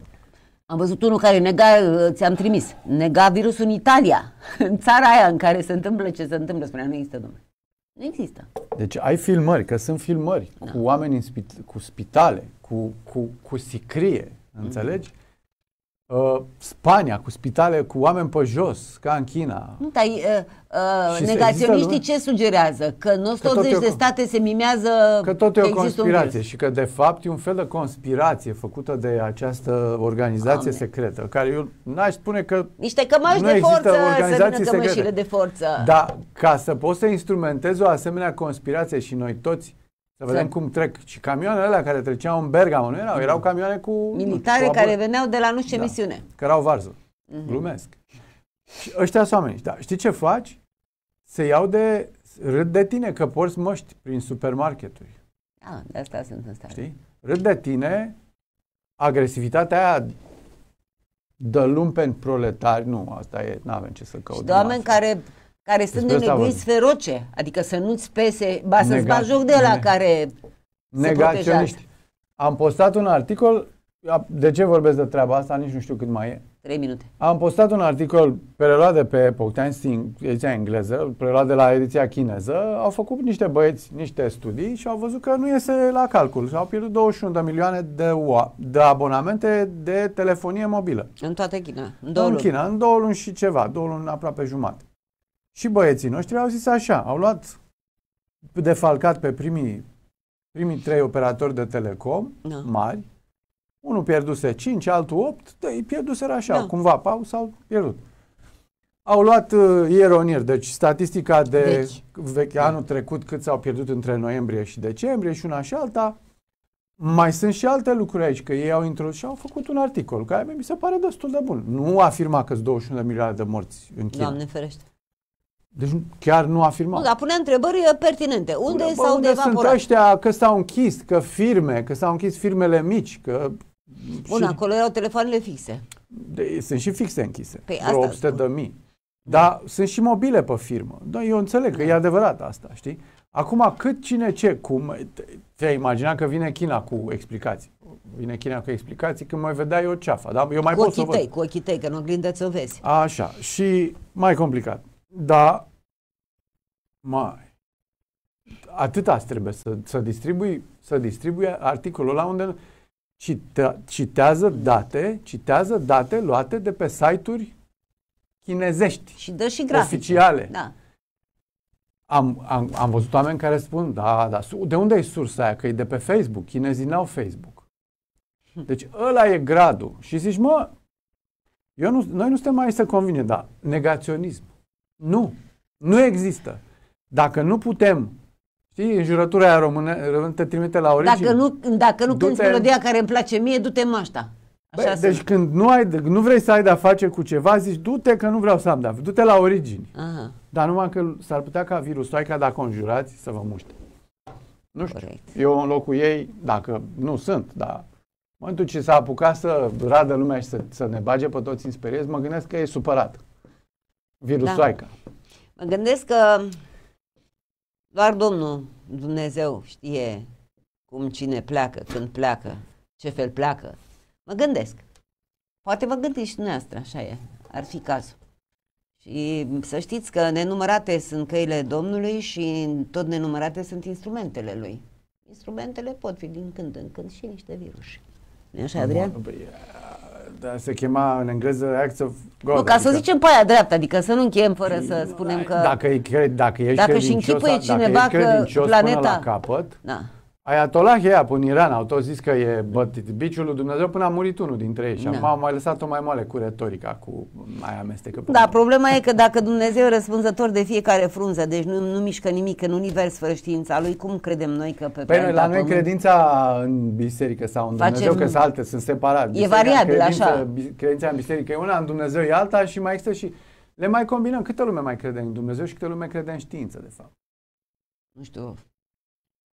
Am văzut unul care nega, uh, ți-am trimis, nega virusul în Italia, în țara aia în care se întâmplă ce se întâmplă. Spunea, nu există, domnule. Nu există. Deci ai filmări, că sunt filmări da. cu oameni în spi- cu spitale, cu, cu, cu sicrie, mm-hmm. înțelegi? Uh, Spania, cu spitale, cu oameni pe jos, ca în China. Nu, uh, uh, negaționiștii ce sugerează? Că nu 180 de state se mimează Că tot e o conspirație și că de fapt e un fel de conspirație făcută de această organizație Doamne. secretă, care eu n-aș spune că Niște nu de forță, organizații vină de forță. Da, ca să poți să instrumentezi o asemenea conspirație și noi toți să vedem exact. cum trec. Și camioanele alea care treceau în Bergamo nu erau, erau mm. camioane cu... Militare cu care veneau de la nu știu da. misiune. Că erau varză. mm Glumesc. Și ăștia sunt oamenii. Da. Știi ce faci? Se iau de... Râd de tine că porți măști prin supermarketuri. Da, de asta sunt în stare. Știi? Râd de tine, agresivitatea aia dă lumpen proletari, nu, asta e, nu avem ce să căutăm. Și de oameni care care sunt de în egoism feroce, adică să nu-ți pese, ba să-ți bagi joc de la care Negaționiști. Am postat un articol, de ce vorbesc de treaba asta, nici nu știu cât mai e. 3 minute. Am postat un articol preluat de pe Epoch Times, ediția engleză, preluat de la ediția chineză. Au făcut niște băieți niște studii și au văzut că nu iese la calcul. Au pierdut 21 de milioane de, UA, de abonamente de telefonie mobilă. În toată China. În, două în luni. China, în două luni și ceva, două luni aproape jumate. Și băieții noștri au zis așa, au luat defalcat pe primii, primii trei operatori de telecom da. mari, unul pierduse 5, altul 8, îi pierduseră așa, da. cumva pau sau pierdut. Au luat uh, ieronir, deci statistica de deci. Vechi, anul trecut cât s-au pierdut între noiembrie și decembrie și una și alta. Mai sunt și alte lucruri aici, că ei au intrus și au făcut un articol, care mi se pare destul de bun. Nu afirma că sunt 21 de milioane de morți în China. Doamne ferește. Deci chiar nu afirmau. Nu, dar pune întrebări uh, pertinente. Unde Pune, s-au unde sunt ăștia că s-au închis, că firme, că s-au închis firmele mici, că... Bun, și... acolo erau telefoanele fixe. De, sunt și fixe închise. Păi asta 800 de mii. Dar mm. sunt și mobile pe firmă. Da, eu înțeleg că mm. e adevărat asta, știi? Acum, cât, cine, ce, cum... Te-ai imaginat că vine China cu explicații. Vine China cu explicații când mai vedea eu ceafa, da? Eu mai cu pot să tăi, văd. Cu ochii tăi, că nu oglindă să o vezi. Așa, și mai complicat da, mai. asta trebuie să, să, distribui, să distribui articolul la unde cite, citează date, citează date luate de pe site-uri chinezești. Și dă și grafice. Oficiale. Da. Am, am, am văzut oameni care spun, da, da, de unde e sursa aia? Că e de pe Facebook, chinezii n-au Facebook. Hm. Deci ăla e gradul. Și zici, mă, eu nu, noi nu suntem mai să convine, dar negaționism. Nu. Nu există. Dacă nu putem Știi, în jurătura aia română, română te trimite la origine. Dacă nu, dacă nu cânti melodia care îmi place mie, du-te mașta. Așa Bă, deci când nu, ai, nu vrei să ai de-a face cu ceva, zici du-te că nu vreau să am de du-te la origini. Aha. Dar numai că s-ar putea ca virusul ai, ca dacă conjurați, să vă muște. Nu știu. Corect. Eu în locul ei, dacă nu sunt, dar în momentul ce s-a apucat să radă lumea și să, să ne bage pe toți în speriez, mă gândesc că e supărat virusoaică. Da. Mă gândesc că doar Domnul Dumnezeu știe cum cine pleacă, când pleacă, ce fel pleacă. Mă gândesc. Poate vă gândiți și dumneavoastră, așa e. Ar fi cazul. Și să știți că nenumărate sunt căile Domnului și tot nenumărate sunt instrumentele Lui. Instrumentele pot fi din când în când și niște viruși. Nu așa, Adrian? Da, se chema în engleză Acts of God. Nu, ca adică... să zicem pe aia dreaptă, adică să nu încheiem fără să păi, spunem că... Dacă, e, dacă ești dacă și închipuie cineva dacă că planeta... la capăt, da. Ayatollah Heap în Iran au tot zis că e bătit biciul lui Dumnezeu până a murit unul dintre ei și da. au am mai lăsat-o mai moale cu retorica, cu mai amestecă. Da, mai. problema e că dacă Dumnezeu e răspunzător de fiecare frunză, deci nu, nu mișcă nimic în univers fără știința lui, cum credem noi că pe păi, la noi credința în biserică sau în Dumnezeu, Facem... că sunt alte, sunt separate. e variabil, așa. Credința în biserică e una, în Dumnezeu e alta și mai există și le mai combinăm. Câte lume mai crede în Dumnezeu și câte lume crede în știință, de fapt? Nu știu,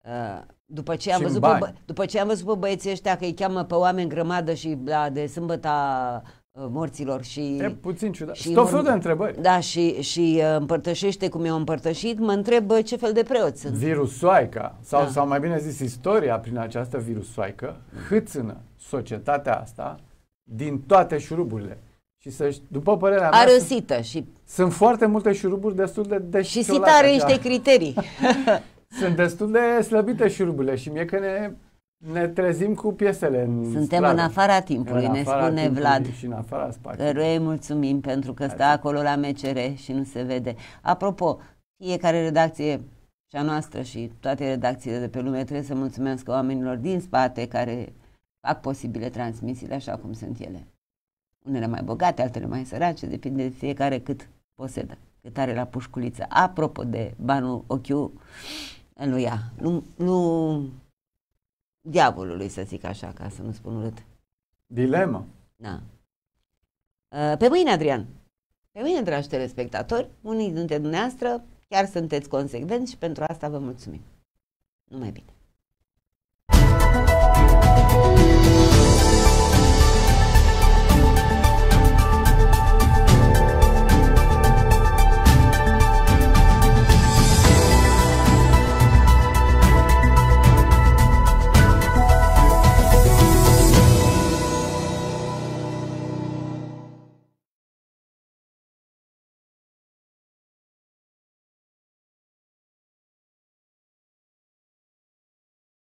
Uh, după ce, am văzut pe, după ce am văzut pe băieții ăștia că îi cheamă pe oameni grămadă și la, de sâmbăta uh, morților și... E puțin ciudat. Și tot felul de întrebări. Da, și, și uh, împărtășește cum eu împărtășit, mă întreb ce fel de preot sunt. Virusoaica, sau, da. sau mai bine zis istoria prin această virusoaică, hâțână societatea asta din toate șuruburile. Și să după părerea mea... Arăsită și... Sunt foarte multe șuruburi destul de deșiolate. Și Sita are niște criterii. Sunt destul de slăbite șurubile și mie că ne, ne trezim cu piesele în Suntem stradă. în afara timpului, în afara spune timpului Vlad. Și în afara spațiului. Căruia îi mulțumim pentru că stă acolo la MCR și nu se vede. Apropo, fiecare redacție și a noastră și toate redacțiile de pe lume trebuie să mulțumesc oamenilor din spate care fac posibile transmisiile așa cum sunt ele. Unele mai bogate, altele mai sărace, depinde de fiecare cât posedă, cât are la pușculiță. Apropo de banul ochiu, în lui ea, nu, nu diavolului, să zic așa, ca să nu spun urât. Dilemă. Da. Uh, pe mâine, Adrian. Pe mâine, dragi telespectatori, unii dintre dumneavoastră chiar sunteți consecvenți și pentru asta vă mulțumim. Numai bine!